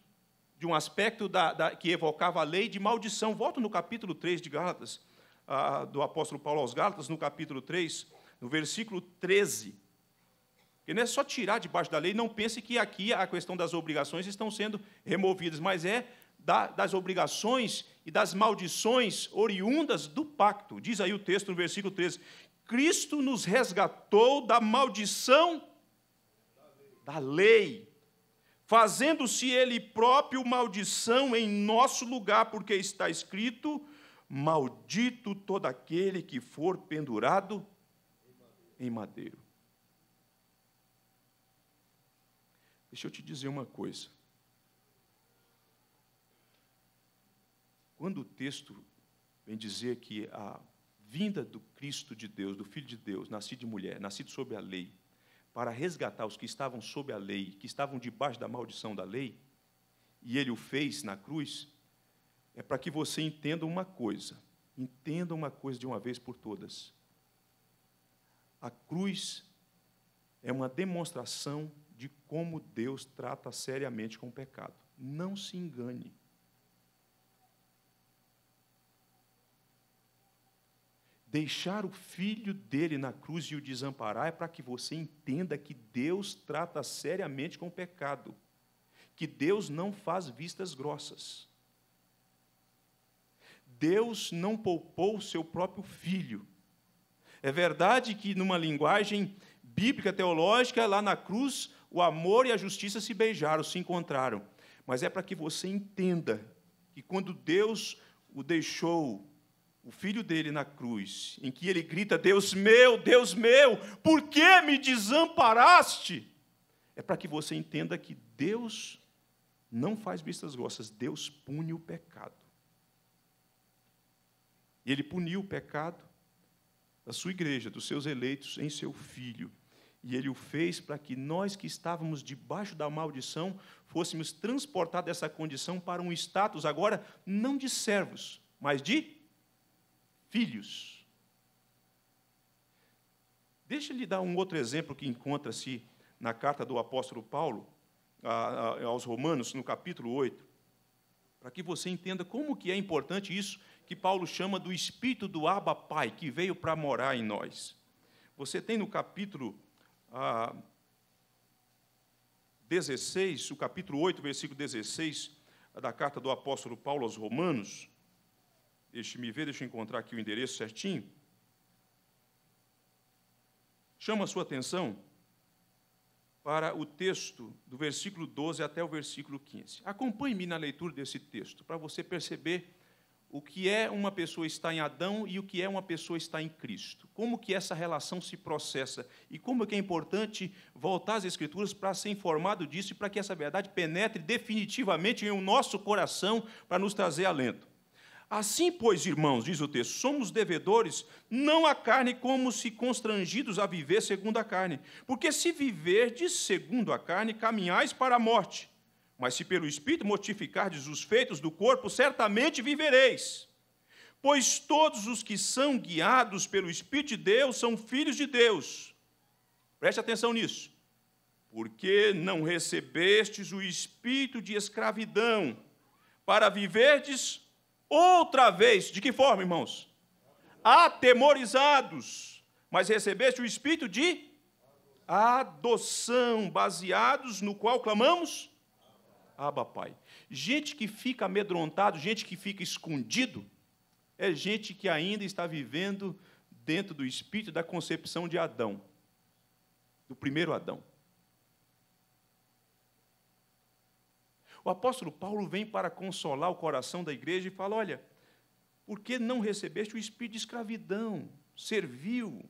Speaker 1: de um aspecto da, da, que evocava a lei de maldição. Volto no capítulo 3 de Gálatas, ah, do apóstolo Paulo aos Gálatas, no capítulo 3, no versículo 13. E não é só tirar debaixo da lei, não pense que aqui a questão das obrigações estão sendo removidas, mas é da, das obrigações e das maldições oriundas do pacto. Diz aí o texto no versículo 13: Cristo nos resgatou da maldição da lei fazendo-se ele próprio maldição em nosso lugar, porque está escrito: Maldito todo aquele que for pendurado em madeiro. Deixa eu te dizer uma coisa. Quando o texto vem dizer que a vinda do Cristo de Deus, do Filho de Deus, nascido de mulher, nascido sob a lei, para resgatar os que estavam sob a lei, que estavam debaixo da maldição da lei, e ele o fez na cruz, é para que você entenda uma coisa. Entenda uma coisa de uma vez por todas. A cruz é uma demonstração de como Deus trata seriamente com o pecado. Não se engane. Deixar o filho dele na cruz e o desamparar é para que você entenda que Deus trata seriamente com o pecado, que Deus não faz vistas grossas. Deus não poupou o seu próprio filho. É verdade que, numa linguagem bíblica, teológica, lá na cruz, o amor e a justiça se beijaram, se encontraram. Mas é para que você entenda que quando Deus o deixou, o filho dele na cruz, em que ele grita: Deus meu, Deus meu, por que me desamparaste? É para que você entenda que Deus não faz vistas grossas, Deus pune o pecado. E ele puniu o pecado da sua igreja, dos seus eleitos em seu filho. E ele o fez para que nós que estávamos debaixo da maldição fôssemos transportados dessa condição para um status agora não de servos, mas de filhos. Deixa eu lhe dar um outro exemplo que encontra-se na carta do apóstolo Paulo a, a, aos Romanos, no capítulo 8, para que você entenda como que é importante isso que Paulo chama do espírito do Abba Pai, que veio para morar em nós. Você tem no capítulo ah, 16, o capítulo 8, versículo 16 da carta do apóstolo Paulo aos Romanos. Deixe me ver, deixa eu encontrar aqui o endereço certinho. Chama a sua atenção para o texto do versículo 12 até o versículo 15. Acompanhe-me na leitura desse texto, para você perceber o que é uma pessoa está em Adão e o que é uma pessoa está em Cristo. Como que essa relação se processa e como que é importante voltar às escrituras para ser informado disso e para que essa verdade penetre definitivamente em o nosso coração para nos trazer alento. Assim, pois, irmãos, diz o texto, somos devedores não à carne como se constrangidos a viver segundo a carne, porque se viverdes segundo a carne, caminhais para a morte. Mas se pelo Espírito mortificardes os feitos do corpo, certamente vivereis. Pois todos os que são guiados pelo Espírito de Deus são filhos de Deus. Preste atenção nisso. Porque não recebestes o espírito de escravidão para viverdes outra vez. De que forma, irmãos? Atemorizados, mas recebeste o espírito de adoção, baseados no qual clamamos? Aba Pai. Gente que fica amedrontado, gente que fica escondido, é gente que ainda está vivendo dentro do espírito da concepção de Adão, do primeiro Adão. O apóstolo Paulo vem para consolar o coração da igreja e fala: Olha, por que não recebeste o espírito de escravidão, serviu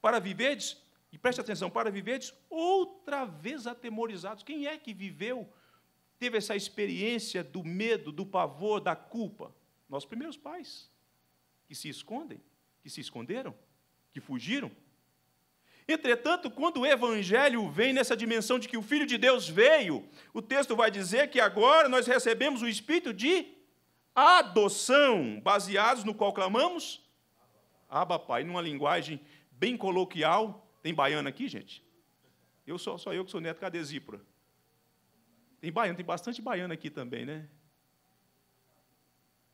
Speaker 1: para viverdes, e preste atenção, para viverdes outra vez atemorizados? Quem é que viveu teve essa experiência do medo, do pavor, da culpa? Nossos primeiros pais, que se escondem, que se esconderam, que fugiram. Entretanto, quando o Evangelho vem nessa dimensão de que o Filho de Deus veio, o texto vai dizer que agora nós recebemos o espírito de adoção, baseados no qual clamamos? Abba, Pai, numa linguagem bem coloquial. Tem baiana aqui, gente? Eu sou só eu que sou neto cadesípora. Tem baiano, tem bastante baiano aqui também, né?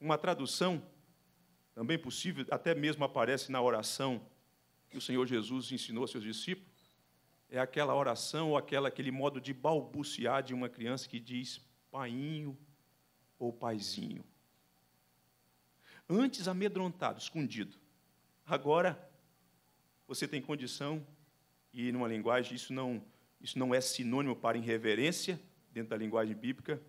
Speaker 1: Uma tradução também possível, até mesmo aparece na oração que o Senhor Jesus ensinou aos seus discípulos, é aquela oração ou aquela, aquele modo de balbuciar de uma criança que diz painho ou paizinho. Antes amedrontado, escondido. Agora você tem condição, e numa linguagem isso não, isso não é sinônimo para irreverência, dentro da linguagem bíblica,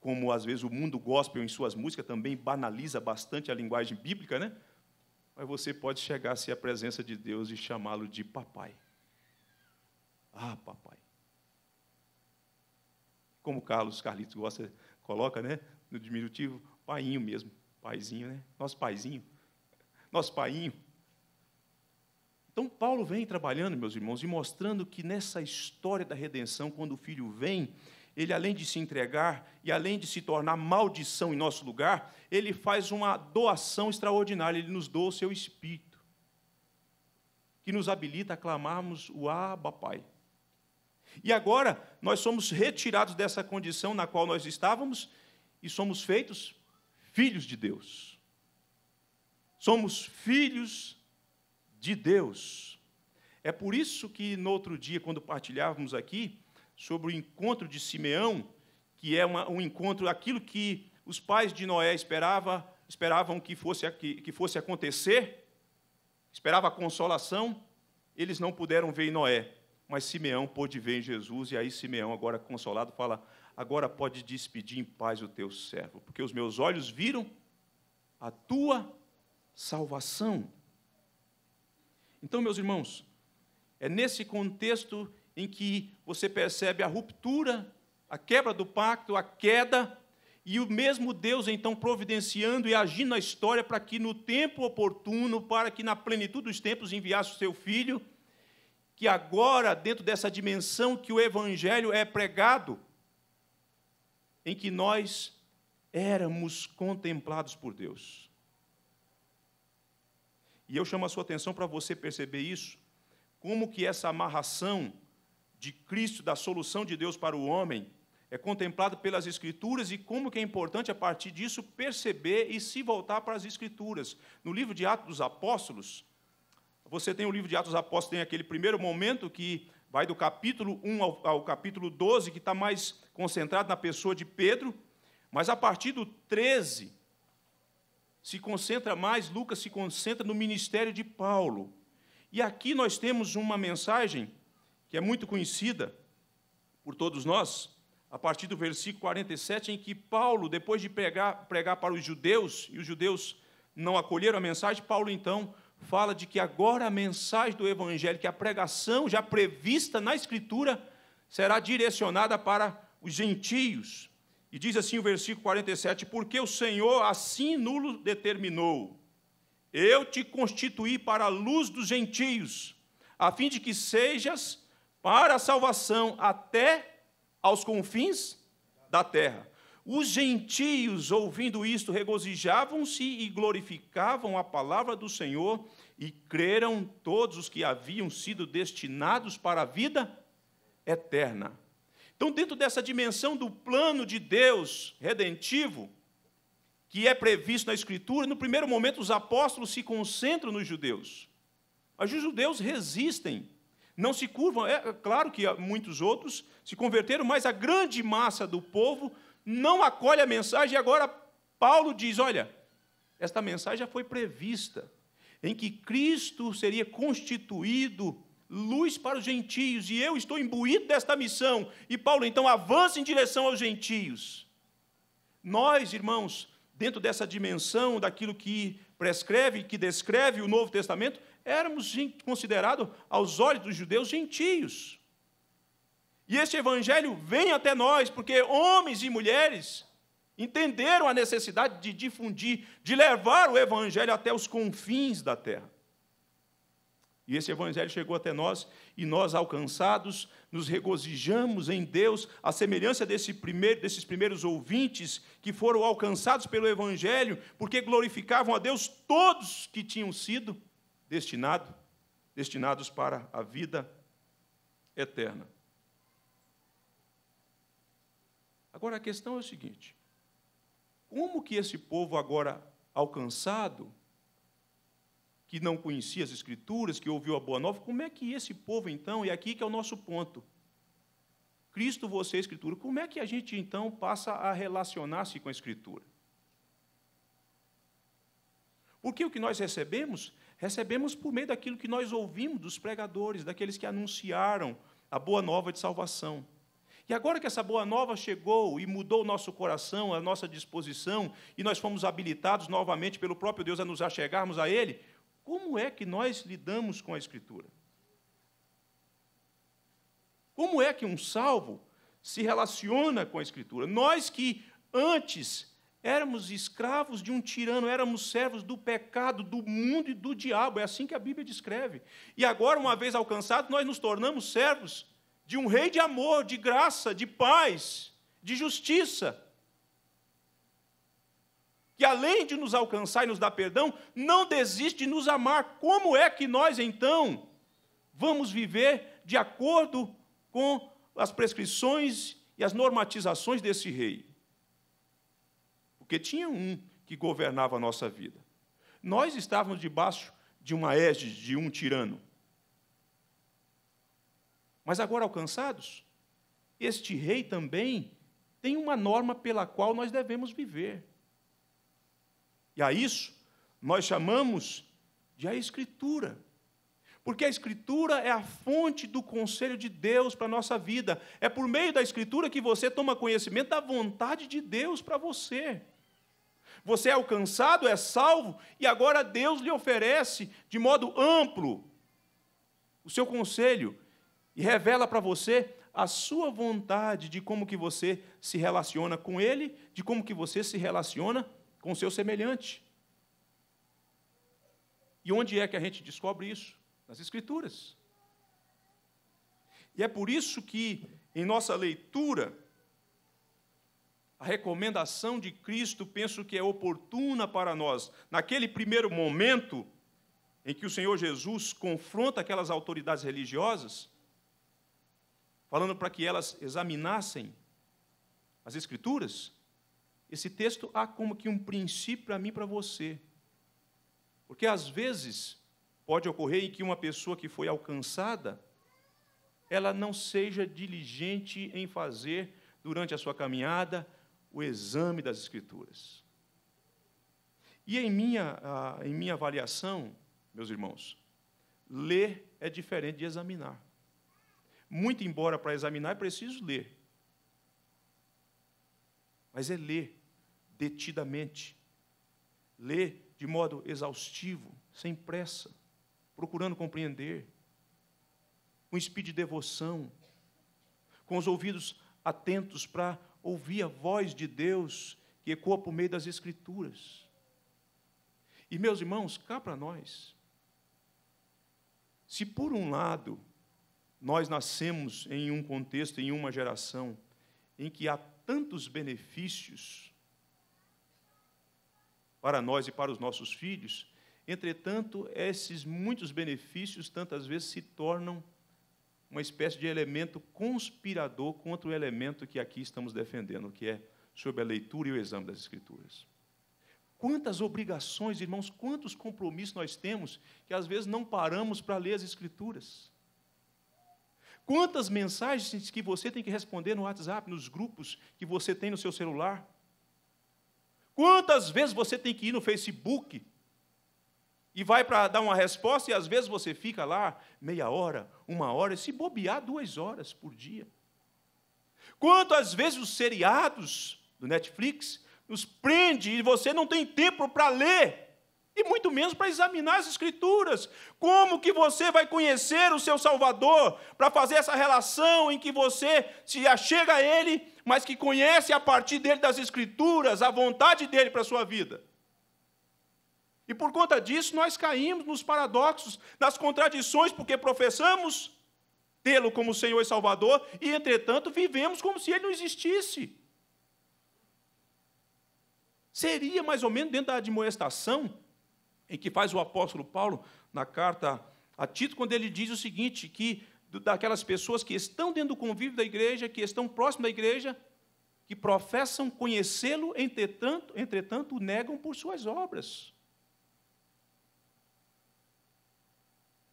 Speaker 1: como às vezes o mundo gospel em suas músicas também banaliza bastante a linguagem bíblica, né? Mas você pode chegar-se à presença de Deus e chamá-lo de papai. Ah, papai. Como Carlos Carlitos gosta, coloca, né, no diminutivo, paiinho mesmo, paizinho, né? Nosso paizinho. Nosso paiinho. Então, Paulo vem trabalhando, meus irmãos, e mostrando que nessa história da redenção, quando o filho vem, ele além de se entregar e além de se tornar maldição em nosso lugar, ele faz uma doação extraordinária, ele nos doa o seu espírito, que nos habilita a clamarmos o Abba Pai. E agora nós somos retirados dessa condição na qual nós estávamos e somos feitos filhos de Deus. Somos filhos de Deus. É por isso que no outro dia, quando partilhávamos aqui, sobre o encontro de Simeão, que é uma, um encontro, aquilo que os pais de Noé esperava, esperavam que fosse, que, que fosse acontecer, esperava a consolação, eles não puderam ver em Noé, mas Simeão pôde ver em Jesus, e aí Simeão, agora consolado, fala: Agora pode despedir em paz o teu servo, porque os meus olhos viram a tua salvação. Então, meus irmãos, é nesse contexto em que você percebe a ruptura, a quebra do pacto, a queda, e o mesmo Deus então providenciando e agindo na história para que no tempo oportuno, para que na plenitude dos tempos enviasse o seu filho, que agora, dentro dessa dimensão que o evangelho é pregado, em que nós éramos contemplados por Deus. E eu chamo a sua atenção para você perceber isso, como que essa amarração de Cristo, da solução de Deus para o homem, é contemplado pelas Escrituras e como que é importante, a partir disso, perceber e se voltar para as Escrituras. No livro de Atos dos Apóstolos, você tem o livro de Atos dos Apóstolos, tem aquele primeiro momento que vai do capítulo 1 ao, ao capítulo 12, que está mais concentrado na pessoa de Pedro, mas a partir do 13, se concentra mais, Lucas se concentra no ministério de Paulo. E aqui nós temos uma mensagem que é muito conhecida por todos nós, a partir do versículo 47, em que Paulo, depois de pregar, pregar para os judeus, e os judeus não acolheram a mensagem, Paulo então fala de que agora a mensagem do Evangelho, que a pregação já prevista na Escritura, será direcionada para os gentios. E diz assim o versículo 47: Porque o Senhor assim nulo determinou, eu te constituí para a luz dos gentios, a fim de que sejas para a salvação até aos confins da terra. Os gentios, ouvindo isto, regozijavam-se e glorificavam a palavra do Senhor, e creram todos os que haviam sido destinados para a vida eterna. Então, dentro dessa dimensão do plano de Deus redentivo, que é previsto na Escritura, no primeiro momento os apóstolos se concentram nos judeus. Mas os judeus resistem não se curvam. É, é claro que muitos outros se converteram, mas a grande massa do povo não acolhe a mensagem. E agora Paulo diz: olha, esta mensagem já foi prevista, em que Cristo seria constituído luz para os gentios, e eu estou imbuído desta missão. E Paulo então avança em direção aos gentios. Nós, irmãos, dentro dessa dimensão daquilo que prescreve, que descreve o Novo Testamento, éramos considerados, aos olhos dos judeus, gentios. E este evangelho vem até nós, porque homens e mulheres entenderam a necessidade de difundir, de levar o evangelho até os confins da terra. E esse evangelho chegou até nós, e nós, alcançados, nos regozijamos em Deus, a semelhança desse primeiro, desses primeiros ouvintes que foram alcançados pelo evangelho, porque glorificavam a Deus todos que tinham sido destinado, destinados para a vida eterna. Agora a questão é o seguinte: como que esse povo agora alcançado, que não conhecia as escrituras, que ouviu a boa nova, como é que esse povo então, e aqui que é o nosso ponto, Cristo, você, Escritura. Como é que a gente então passa a relacionar-se com a Escritura? Porque o que nós recebemos recebemos por meio daquilo que nós ouvimos dos pregadores, daqueles que anunciaram a boa nova de salvação. E agora que essa boa nova chegou e mudou o nosso coração, a nossa disposição, e nós fomos habilitados novamente pelo próprio Deus a nos achegarmos a Ele, como é que nós lidamos com a Escritura? Como é que um salvo se relaciona com a Escritura? Nós que antes Éramos escravos de um tirano, éramos servos do pecado, do mundo e do diabo. É assim que a Bíblia descreve. E agora, uma vez alcançados, nós nos tornamos servos de um rei de amor, de graça, de paz, de justiça. Que além de nos alcançar e nos dar perdão, não desiste de nos amar. Como é que nós, então, vamos viver de acordo com as prescrições e as normatizações desse rei? Porque tinha um que governava a nossa vida. Nós estávamos debaixo de uma égide, de um tirano. Mas agora alcançados, este rei também tem uma norma pela qual nós devemos viver. E a isso nós chamamos de a Escritura. Porque a Escritura é a fonte do conselho de Deus para a nossa vida. É por meio da Escritura que você toma conhecimento da vontade de Deus para você. Você é alcançado, é salvo, e agora Deus lhe oferece de modo amplo o seu conselho e revela para você a sua vontade de como que você se relaciona com ele, de como que você se relaciona com o seu semelhante. E onde é que a gente descobre isso? Nas escrituras. E é por isso que em nossa leitura a recomendação de Cristo penso que é oportuna para nós. Naquele primeiro momento em que o Senhor Jesus confronta aquelas autoridades religiosas, falando para que elas examinassem as Escrituras, esse texto há como que um princípio para mim e para você. Porque às vezes pode ocorrer em que uma pessoa que foi alcançada, ela não seja diligente em fazer durante a sua caminhada o exame das Escrituras. E em minha, em minha avaliação, meus irmãos, ler é diferente de examinar. Muito embora para examinar é preciso ler. Mas é ler detidamente. Ler de modo exaustivo, sem pressa, procurando compreender. Com espírito de devoção, com os ouvidos atentos para ouvir a voz de Deus que ecoa por meio das Escrituras. E, meus irmãos, cá para nós, se por um lado nós nascemos em um contexto, em uma geração, em que há tantos benefícios para nós e para os nossos filhos, entretanto, esses muitos benefícios tantas vezes se tornam uma espécie de elemento conspirador contra o elemento que aqui estamos defendendo, que é sobre a leitura e o exame das Escrituras. Quantas obrigações, irmãos, quantos compromissos nós temos que às vezes não paramos para ler as Escrituras. Quantas mensagens que você tem que responder no WhatsApp, nos grupos que você tem no seu celular. Quantas vezes você tem que ir no Facebook e vai para dar uma resposta, e às vezes você fica lá meia hora, uma hora, e se bobear duas horas por dia. Quantas vezes os seriados do Netflix nos prende e você não tem tempo para ler, e muito menos para examinar as escrituras. Como que você vai conhecer o seu Salvador para fazer essa relação em que você se achega a ele, mas que conhece a partir dele das escrituras, a vontade dele para a sua vida? E por conta disso, nós caímos nos paradoxos, nas contradições, porque professamos tê-lo como Senhor e Salvador e, entretanto, vivemos como se ele não existisse. Seria mais ou menos dentro da admoestação em que faz o apóstolo Paulo na carta a Tito, quando ele diz o seguinte: que daquelas pessoas que estão dentro do convívio da igreja, que estão próximo da igreja, que professam conhecê-lo, entretanto, entretanto, negam por suas obras.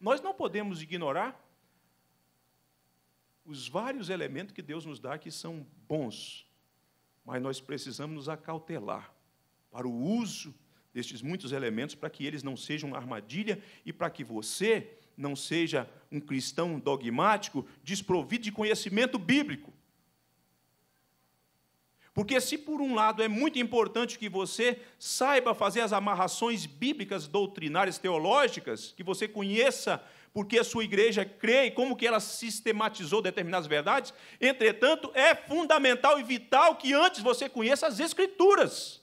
Speaker 1: Nós não podemos ignorar os vários elementos que Deus nos dá que são bons, mas nós precisamos nos acautelar para o uso destes muitos elementos para que eles não sejam armadilha e para que você não seja um cristão dogmático desprovido de conhecimento bíblico. Porque, se por um lado é muito importante que você saiba fazer as amarrações bíblicas, doutrinárias, teológicas, que você conheça porque a sua igreja crê e como que ela sistematizou determinadas verdades, entretanto, é fundamental e vital que antes você conheça as Escrituras.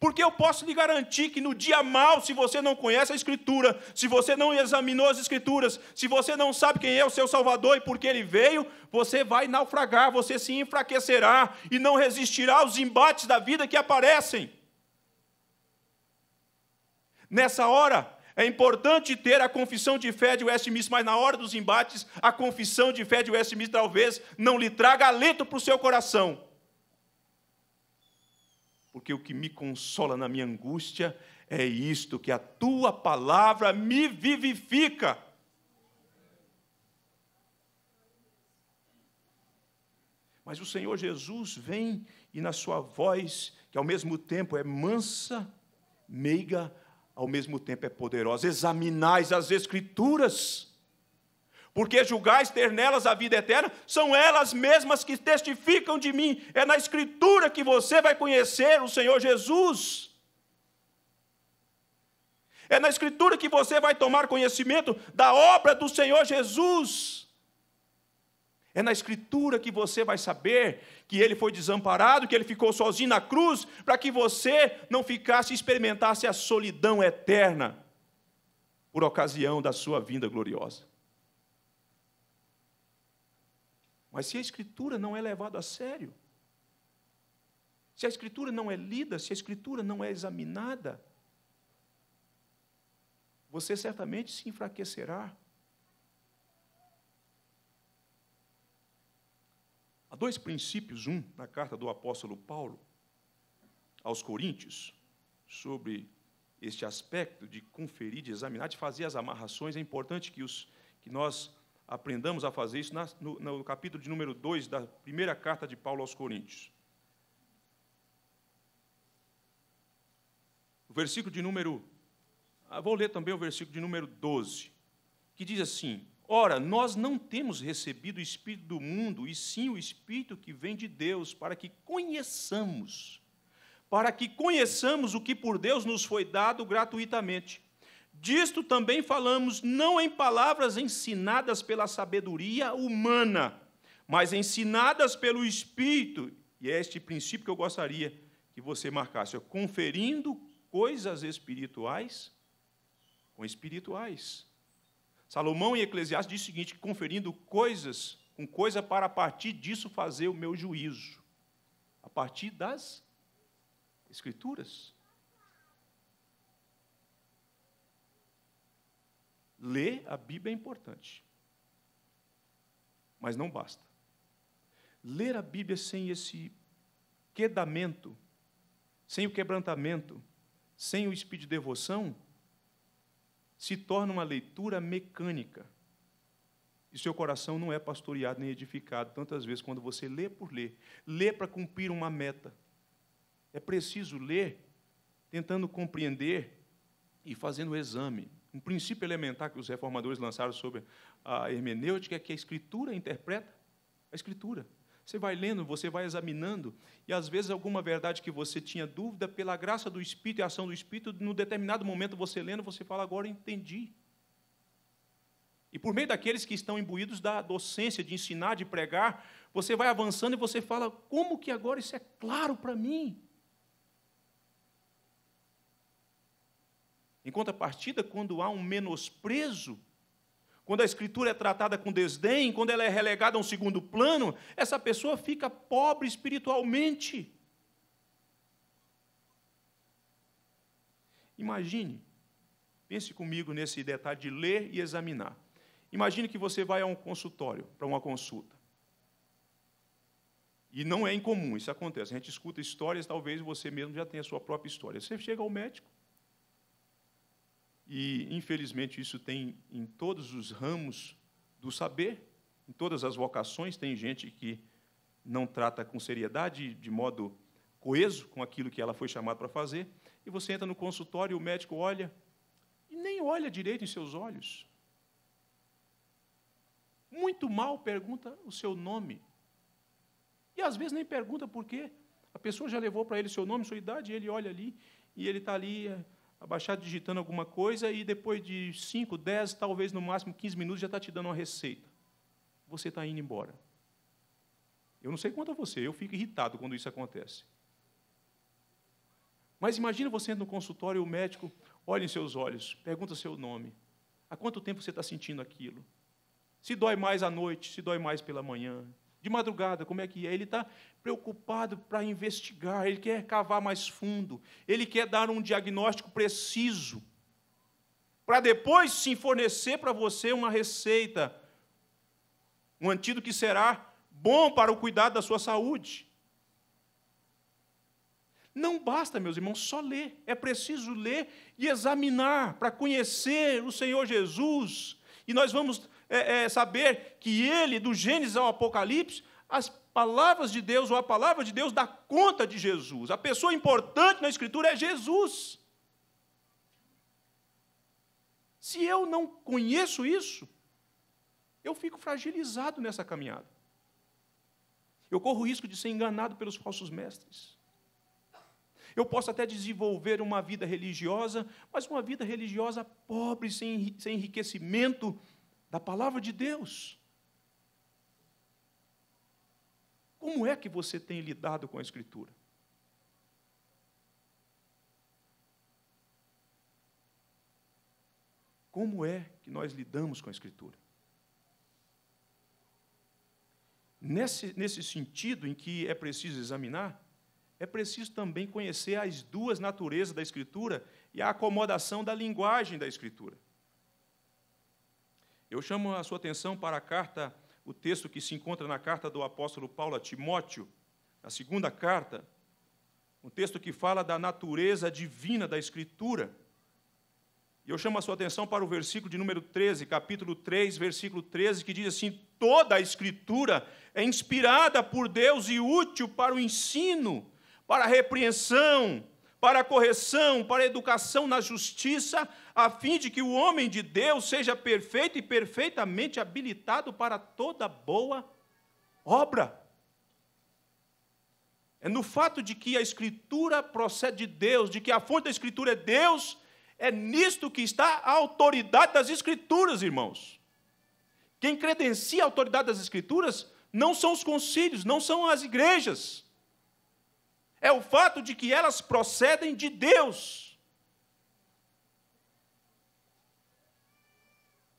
Speaker 1: Porque eu posso lhe garantir que no dia mal, se você não conhece a Escritura, se você não examinou as Escrituras, se você não sabe quem é o seu Salvador e por que ele veio, você vai naufragar, você se enfraquecerá e não resistirá aos embates da vida que aparecem. Nessa hora, é importante ter a confissão de fé de Westminster, mas na hora dos embates, a confissão de fé de Westminster talvez não lhe traga alento para o seu coração porque o que me consola na minha angústia é isto: que a tua palavra me vivifica. Mas o Senhor Jesus vem e na sua voz, que ao mesmo tempo é mansa, meiga, ao mesmo tempo é poderosa. Examinais as Escrituras, porque julgais ter nelas a vida eterna, são elas mesmas que testificam de mim. É na Escritura que você vai conhecer o Senhor Jesus. É na Escritura que você vai tomar conhecimento da obra do Senhor Jesus. É na Escritura que você vai saber que ele foi desamparado, que ele ficou sozinho na cruz, para que você não ficasse e experimentasse a solidão eterna por ocasião da sua vinda gloriosa. Mas se a Escritura não é levada a sério, se a Escritura não é lida, se a Escritura não é examinada, você certamente se enfraquecerá. Há dois princípios, um na carta do apóstolo Paulo aos Coríntios, sobre este aspecto de conferir, de examinar, de fazer as amarrações, é importante que, os, que nós aprendamos a fazer isso no, no capítulo de número 2 da primeira carta de Paulo aos Coríntios. O versículo de número. Ah, vou ler também o versículo de número 12, que diz assim: Ora, nós não temos recebido o Espírito do mundo, e sim o Espírito que vem de Deus, para que conheçamos, para que conheçamos o que por Deus nos foi dado gratuitamente. Disto também falamos, não em palavras ensinadas pela sabedoria humana, mas ensinadas pelo Espírito. E é este princípio que eu gostaria que você marcasse: ó, conferindo coisas espirituais com espirituais. Salomão em Eclesiastes diz o seguinte: conferindo coisas com coisa para a partir disso fazer o meu juízo, a partir das Escrituras. Ler a Bíblia é importante, mas não basta. Ler a Bíblia sem esse quedamento, sem o quebrantamento, sem o espírito de devoção, se torna uma leitura mecânica. E seu coração não é pastoreado nem edificado tantas vezes quando você lê por ler. Lê para cumprir uma meta. É preciso ler tentando compreender e fazendo o exame um princípio elementar que os reformadores lançaram sobre a hermenêutica é que a escritura interpreta a escritura. Você vai lendo, você vai examinando, e às vezes alguma verdade que você tinha dúvida, pela graça do Espírito e ação do Espírito, num determinado momento você lendo, você fala, agora entendi. E por meio daqueles que estão imbuídos da docência, de ensinar, de pregar, você vai avançando e você fala, como que agora isso é claro para mim? Em contrapartida, quando há um menosprezo, quando a escritura é tratada com desdém, quando ela é relegada a um segundo plano, essa pessoa fica pobre espiritualmente. Imagine, pense comigo nesse detalhe de ler e examinar. Imagine que você vai a um consultório, para uma consulta. E não é incomum, isso acontece. A gente escuta histórias, talvez você mesmo já tenha a sua própria história. Você chega ao médico, e, infelizmente, isso tem em todos os ramos do saber, em todas as vocações, tem gente que não trata com seriedade, de modo coeso com aquilo que ela foi chamada para fazer, e você entra no consultório e o médico olha e nem olha direito em seus olhos. Muito mal pergunta o seu nome. E às vezes nem pergunta por quê. A pessoa já levou para ele seu nome, sua idade, e ele olha ali, e ele está ali é, abaixar digitando alguma coisa e depois de 5, 10, talvez no máximo 15 minutos já está te dando uma receita. Você está indo embora. Eu não sei quanto a você, eu fico irritado quando isso acontece. Mas imagina você no consultório e o médico olha em seus olhos, pergunta seu nome. Há quanto tempo você está sentindo aquilo? Se dói mais à noite, se dói mais pela manhã, de madrugada, como é que é? Ele está preocupado para investigar, ele quer cavar mais fundo, ele quer dar um diagnóstico preciso, para depois se fornecer para você uma receita, um antídoto que será bom para o cuidado da sua saúde. Não basta, meus irmãos, só ler. É preciso ler e examinar para conhecer o Senhor Jesus. E nós vamos é, é, saber que ele, do Gênesis ao Apocalipse, as palavras de Deus ou a palavra de Deus dá conta de Jesus. A pessoa importante na Escritura é Jesus. Se eu não conheço isso, eu fico fragilizado nessa caminhada. Eu corro o risco de ser enganado pelos falsos mestres. Eu posso até desenvolver uma vida religiosa, mas uma vida religiosa pobre, sem enriquecimento, da palavra de Deus. Como é que você tem lidado com a Escritura? Como é que nós lidamos com a Escritura? Nesse, nesse sentido em que é preciso examinar, é preciso também conhecer as duas naturezas da Escritura e a acomodação da linguagem da Escritura. Eu chamo a sua atenção para a carta, o texto que se encontra na carta do apóstolo Paulo a Timóteo, a segunda carta, um texto que fala da natureza divina da Escritura. E eu chamo a sua atenção para o versículo de número 13, capítulo 3, versículo 13, que diz assim: toda a Escritura é inspirada por Deus e útil para o ensino, para a repreensão, para a correção, para a educação na justiça, a fim de que o homem de Deus seja perfeito e perfeitamente habilitado para toda boa obra. É no fato de que a Escritura procede de Deus, de que a fonte da Escritura é Deus, é nisto que está a autoridade das Escrituras, irmãos. Quem credencia a autoridade das Escrituras não são os concílios, não são as igrejas é o fato de que elas procedem de Deus.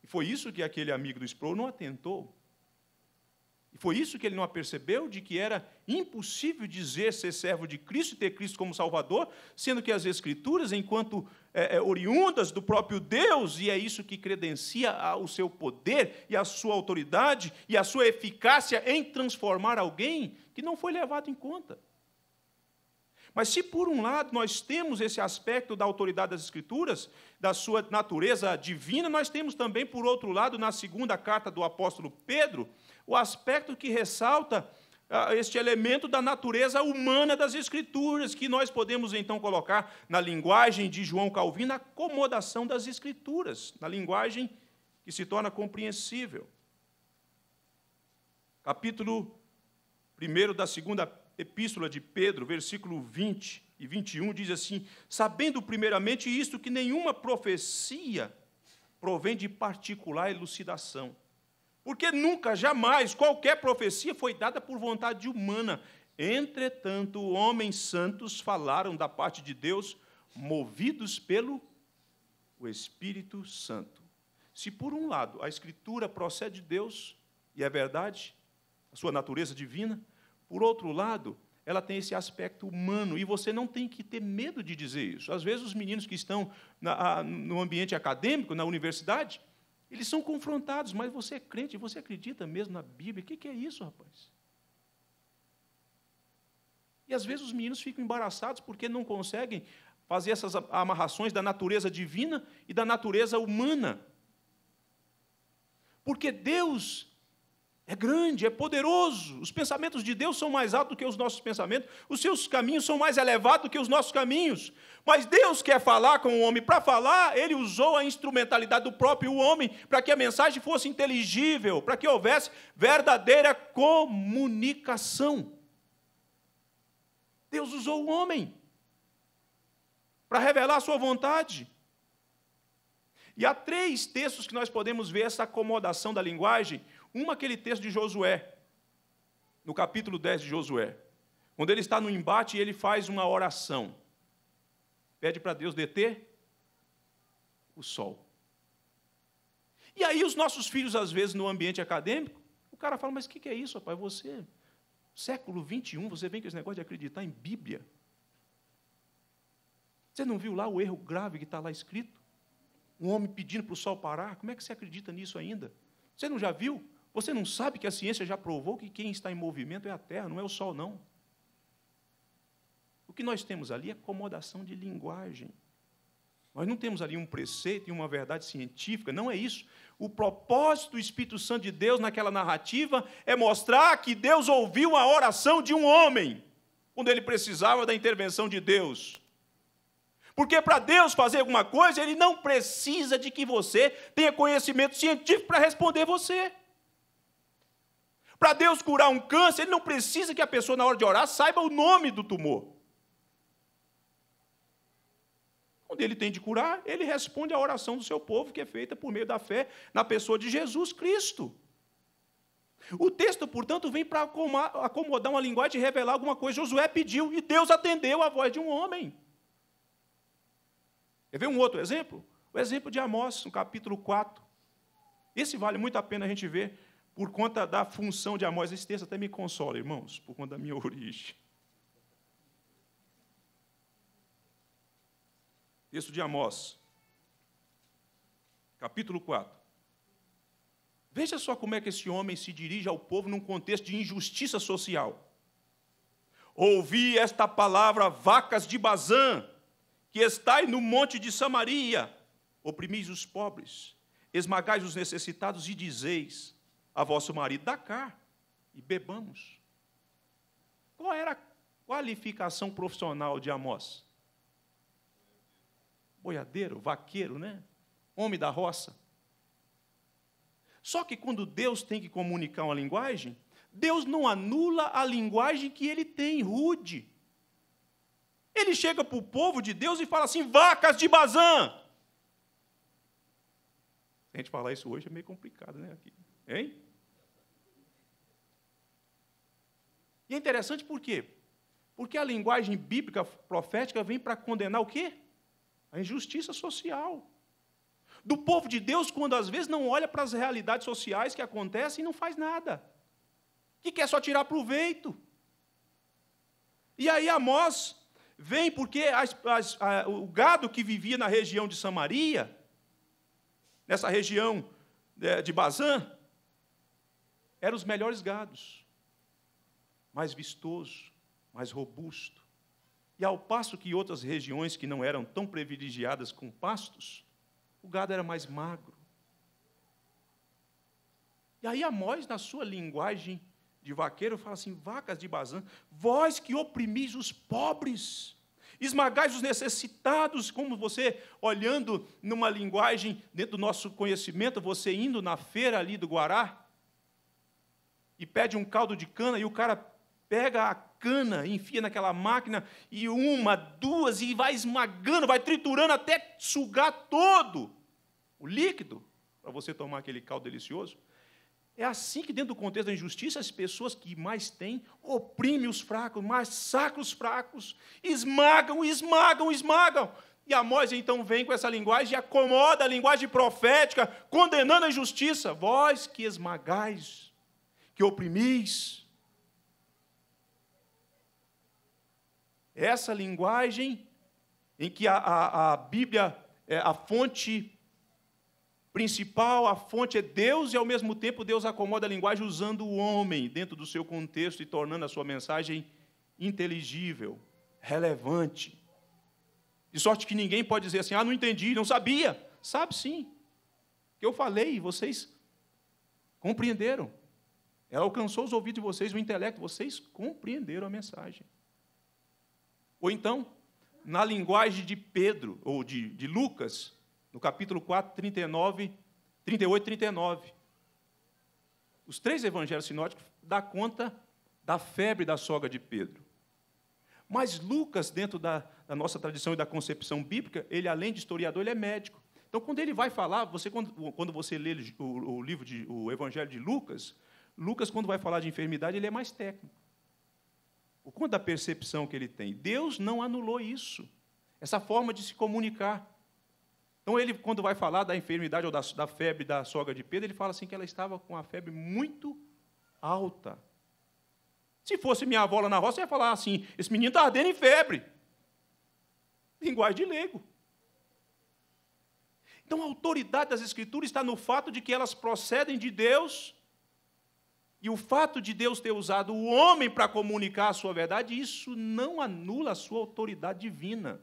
Speaker 1: E foi isso que aquele amigo do Sproul não atentou. E foi isso que ele não apercebeu, de que era impossível dizer ser servo de Cristo e ter Cristo como Salvador, sendo que as Escrituras, enquanto é, é, oriundas do próprio Deus, e é isso que credencia o seu poder e a sua autoridade e a sua eficácia em transformar alguém que não foi levado em conta. Mas se por um lado nós temos esse aspecto da autoridade das Escrituras, da sua natureza divina, nós temos também, por outro lado, na segunda carta do apóstolo Pedro, o aspecto que ressalta ah, este elemento da natureza humana das Escrituras, que nós podemos então colocar na linguagem de João Calvino, a acomodação das Escrituras, na linguagem que se torna compreensível. Capítulo 1 da segunda epístola de Pedro, versículo 20 e 21, diz assim: Sabendo primeiramente isto, que nenhuma profecia provém de particular elucidação. Porque nunca, jamais, qualquer profecia foi dada por vontade humana. Entretanto, homens santos falaram da parte de Deus, movidos pelo o Espírito Santo. Se, por um lado, a Escritura procede de Deus, e é verdade, a sua natureza divina, por outro lado, ela tem esse aspecto humano e você não tem que ter medo de dizer isso. Às vezes, os meninos que estão na, no ambiente acadêmico, na universidade, eles são confrontados, mas você é crente, você acredita mesmo na Bíblia? O que, que é isso, rapaz? E às vezes os meninos ficam embaraçados porque não conseguem fazer essas amarrações da natureza divina e da natureza humana. Porque Deus é grande, é poderoso. Os pensamentos de Deus são mais altos do que os nossos pensamentos, os seus caminhos são mais elevados do que os nossos caminhos. Mas Deus quer falar com o homem. Para falar, ele usou a instrumentalidade do próprio homem para que a mensagem fosse inteligível, para que houvesse verdadeira comunicação. Deus usou o homem para revelar a sua vontade. E há três textos que nós podemos ver essa acomodação da linguagem. Uma, aquele texto de Josué, no capítulo 10 de Josué, quando ele está no embate e ele faz uma oração. Pede para Deus deter o sol. E aí os nossos filhos, às vezes, no ambiente acadêmico, o cara fala, mas o que, que, é isso, rapaz? Você, século 21, você vem com esse negócio de acreditar em Bíblia? Você não viu lá o erro grave que está lá escrito? um homem pedindo para o sol parar. Como é que você acredita nisso ainda? Você não já viu? Você não sabe que a ciência já provou que quem está em movimento é a Terra, não é o Sol, não. O que nós temos ali é acomodação de linguagem. Nós não temos ali um preceito e uma verdade científica, não é isso. O propósito do Espírito Santo de Deus naquela narrativa é mostrar que Deus ouviu a oração de um homem, quando ele precisava da intervenção de Deus. Porque para Deus fazer alguma coisa, Ele não precisa de que você tenha conhecimento científico para responder você. Para Deus curar um câncer, Ele não precisa que a pessoa, na hora de orar, saiba o nome do tumor. Onde Ele tem de curar, Ele responde à oração do seu povo, que é feita por meio da fé na pessoa de Jesus Cristo. O texto, portanto, vem para acomodar uma linguagem e revelar alguma coisa. Josué pediu e Deus atendeu a voz de um homem. Quer ver um outro exemplo? O exemplo de Amós, no capítulo 4. Esse vale muito a pena a gente ver por conta da função de Amós. Esse texto até me consola, irmãos, por conta da minha (laughs) origem. Texto de Amós, capítulo 4. Veja só como é que esse homem se dirige ao povo num contexto de injustiça social. Ouvi esta palavra, vacas de Bazã, que estai no monte de Samaria, oprimis os pobres, esmagais os necessitados e dizeis a vosso marido: dá cá e bebamos. Qual era a qualificação profissional de Amós? Boiadeiro, vaqueiro, né? Homem da roça. Só que quando Deus tem que comunicar uma linguagem, Deus não anula a linguagem que ele tem, rude. Ele chega para o povo de Deus e fala assim: vacas de Bazã. Se a gente falar isso hoje é meio complicado, né? Aqui. Hein? E é interessante por quê? Porque a linguagem bíblica profética vem para condenar o quê? A injustiça social. Do povo de Deus, quando às vezes não olha para as realidades sociais que acontecem e não faz nada. Que quer só tirar proveito. E aí Amós Vem porque as, as, a, o gado que vivia na região de Samaria, nessa região de, é, de Bazã, eram os melhores gados, mais vistoso, mais robusto. E ao passo que outras regiões que não eram tão privilegiadas com pastos, o gado era mais magro. E aí Amós, na sua linguagem de vaqueiro fala assim: vacas de Bazã, vós que oprimis os pobres, esmagais os necessitados, como você, olhando numa linguagem dentro do nosso conhecimento, você indo na feira ali do Guará e pede um caldo de cana e o cara pega a cana, enfia naquela máquina e uma, duas e vai esmagando, vai triturando até sugar todo o líquido para você tomar aquele caldo delicioso. É assim que, dentro do contexto da injustiça, as pessoas que mais têm oprimem os fracos, massacram os fracos, esmagam, esmagam, esmagam. E Amós então vem com essa linguagem e acomoda a linguagem profética, condenando a injustiça. Vós que esmagais, que oprimis. Essa linguagem em que a, a, a Bíblia, é a fonte principal, a fonte é Deus, e ao mesmo tempo Deus acomoda a linguagem usando o homem dentro do seu contexto e tornando a sua mensagem inteligível, relevante. De sorte que ninguém pode dizer assim: ah, não entendi, não sabia. Sabe sim. Que eu falei, vocês compreenderam. Ela é, alcançou os ouvidos de vocês, o intelecto, vocês compreenderam a mensagem. Ou então, na linguagem de Pedro, ou de, de Lucas, no capítulo 4, 39, 38 e 39. Os três evangelhos sinóticos dá conta da febre da sogra de Pedro. Mas Lucas, dentro da, da nossa tradição e da concepção bíblica, ele, além de historiador, ele é médico. Então, quando ele vai falar, você quando, quando você lê o, o, livro de, o Evangelho de Lucas, Lucas, quando vai falar de enfermidade, ele é mais técnico. O quanto da percepção que ele tem. Deus não anulou isso, essa forma de se comunicar. Então, ele, quando vai falar da enfermidade ou da, da febre da sogra de Pedro, ele fala assim que ela estava com a febre muito alta. Se fosse minha avó lá na roça, ia falar assim: esse menino está ardendo em febre. Linguagem de leigo. Então, a autoridade das Escrituras está no fato de que elas procedem de Deus. E o fato de Deus ter usado o homem para comunicar a sua verdade, isso não anula a sua autoridade divina.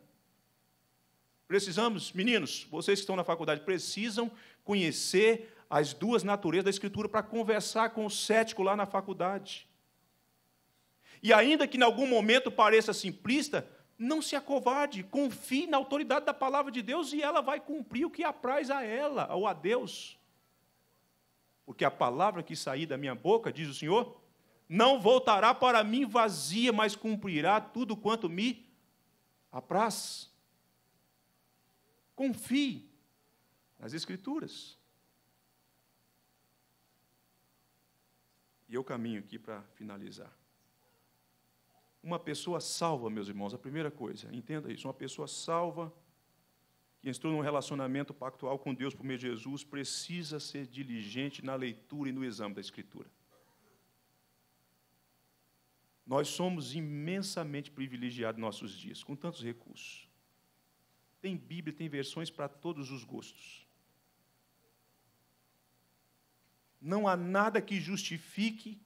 Speaker 1: Precisamos, meninos, vocês que estão na faculdade, precisam conhecer as duas naturezas da Escritura para conversar com o cético lá na faculdade. E ainda que em algum momento pareça simplista, não se acovarde, confie na autoridade da palavra de Deus e ela vai cumprir o que apraz a ela ou a Deus. Porque a palavra que sair da minha boca, diz o Senhor, não voltará para mim vazia, mas cumprirá tudo quanto me apraz. Confie nas Escrituras. E eu caminho aqui para finalizar. Uma pessoa salva, meus irmãos, a primeira coisa, entenda isso, uma pessoa salva que entrou num relacionamento pactual com Deus por meio de Jesus precisa ser diligente na leitura e no exame da Escritura. Nós somos imensamente privilegiados em nossos dias, com tantos recursos. Tem Bíblia, tem versões para todos os gostos. Não há nada que justifique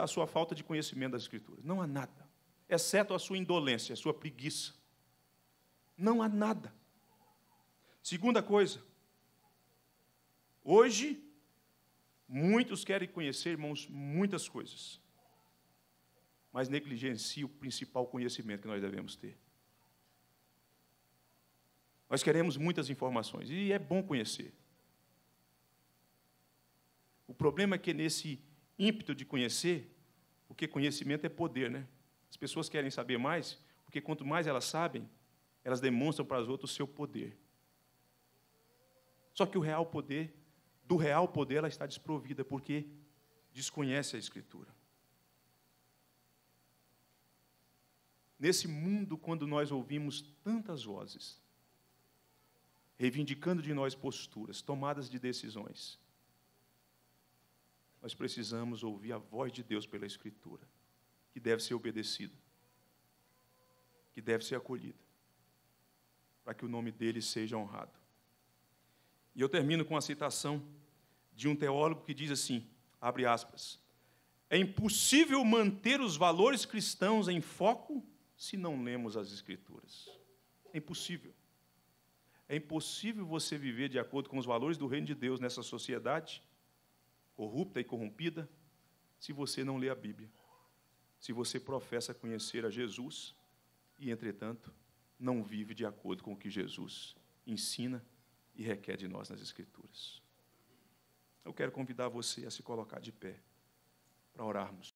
Speaker 1: a sua falta de conhecimento das Escrituras. Não há nada. Exceto a sua indolência, a sua preguiça. Não há nada. Segunda coisa. Hoje, muitos querem conhecer, irmãos, muitas coisas. Mas negligencia o principal conhecimento que nós devemos ter. Nós queremos muitas informações e é bom conhecer. O problema é que nesse ímpeto de conhecer, porque conhecimento é poder, né? As pessoas querem saber mais, porque quanto mais elas sabem, elas demonstram para as outras o seu poder. Só que o real poder, do real poder, ela está desprovida, porque desconhece a Escritura. Nesse mundo, quando nós ouvimos tantas vozes, reivindicando de nós posturas, tomadas de decisões. Nós precisamos ouvir a voz de Deus pela Escritura, que deve ser obedecida, que deve ser acolhida, para que o nome dele seja honrado. E eu termino com a citação de um teólogo que diz assim: abre aspas. É impossível manter os valores cristãos em foco se não lemos as Escrituras. É impossível. É impossível você viver de acordo com os valores do reino de Deus nessa sociedade corrupta e corrompida se você não lê a Bíblia, se você professa conhecer a Jesus e, entretanto, não vive de acordo com o que Jesus ensina e requer de nós nas Escrituras. Eu quero convidar você a se colocar de pé para orarmos.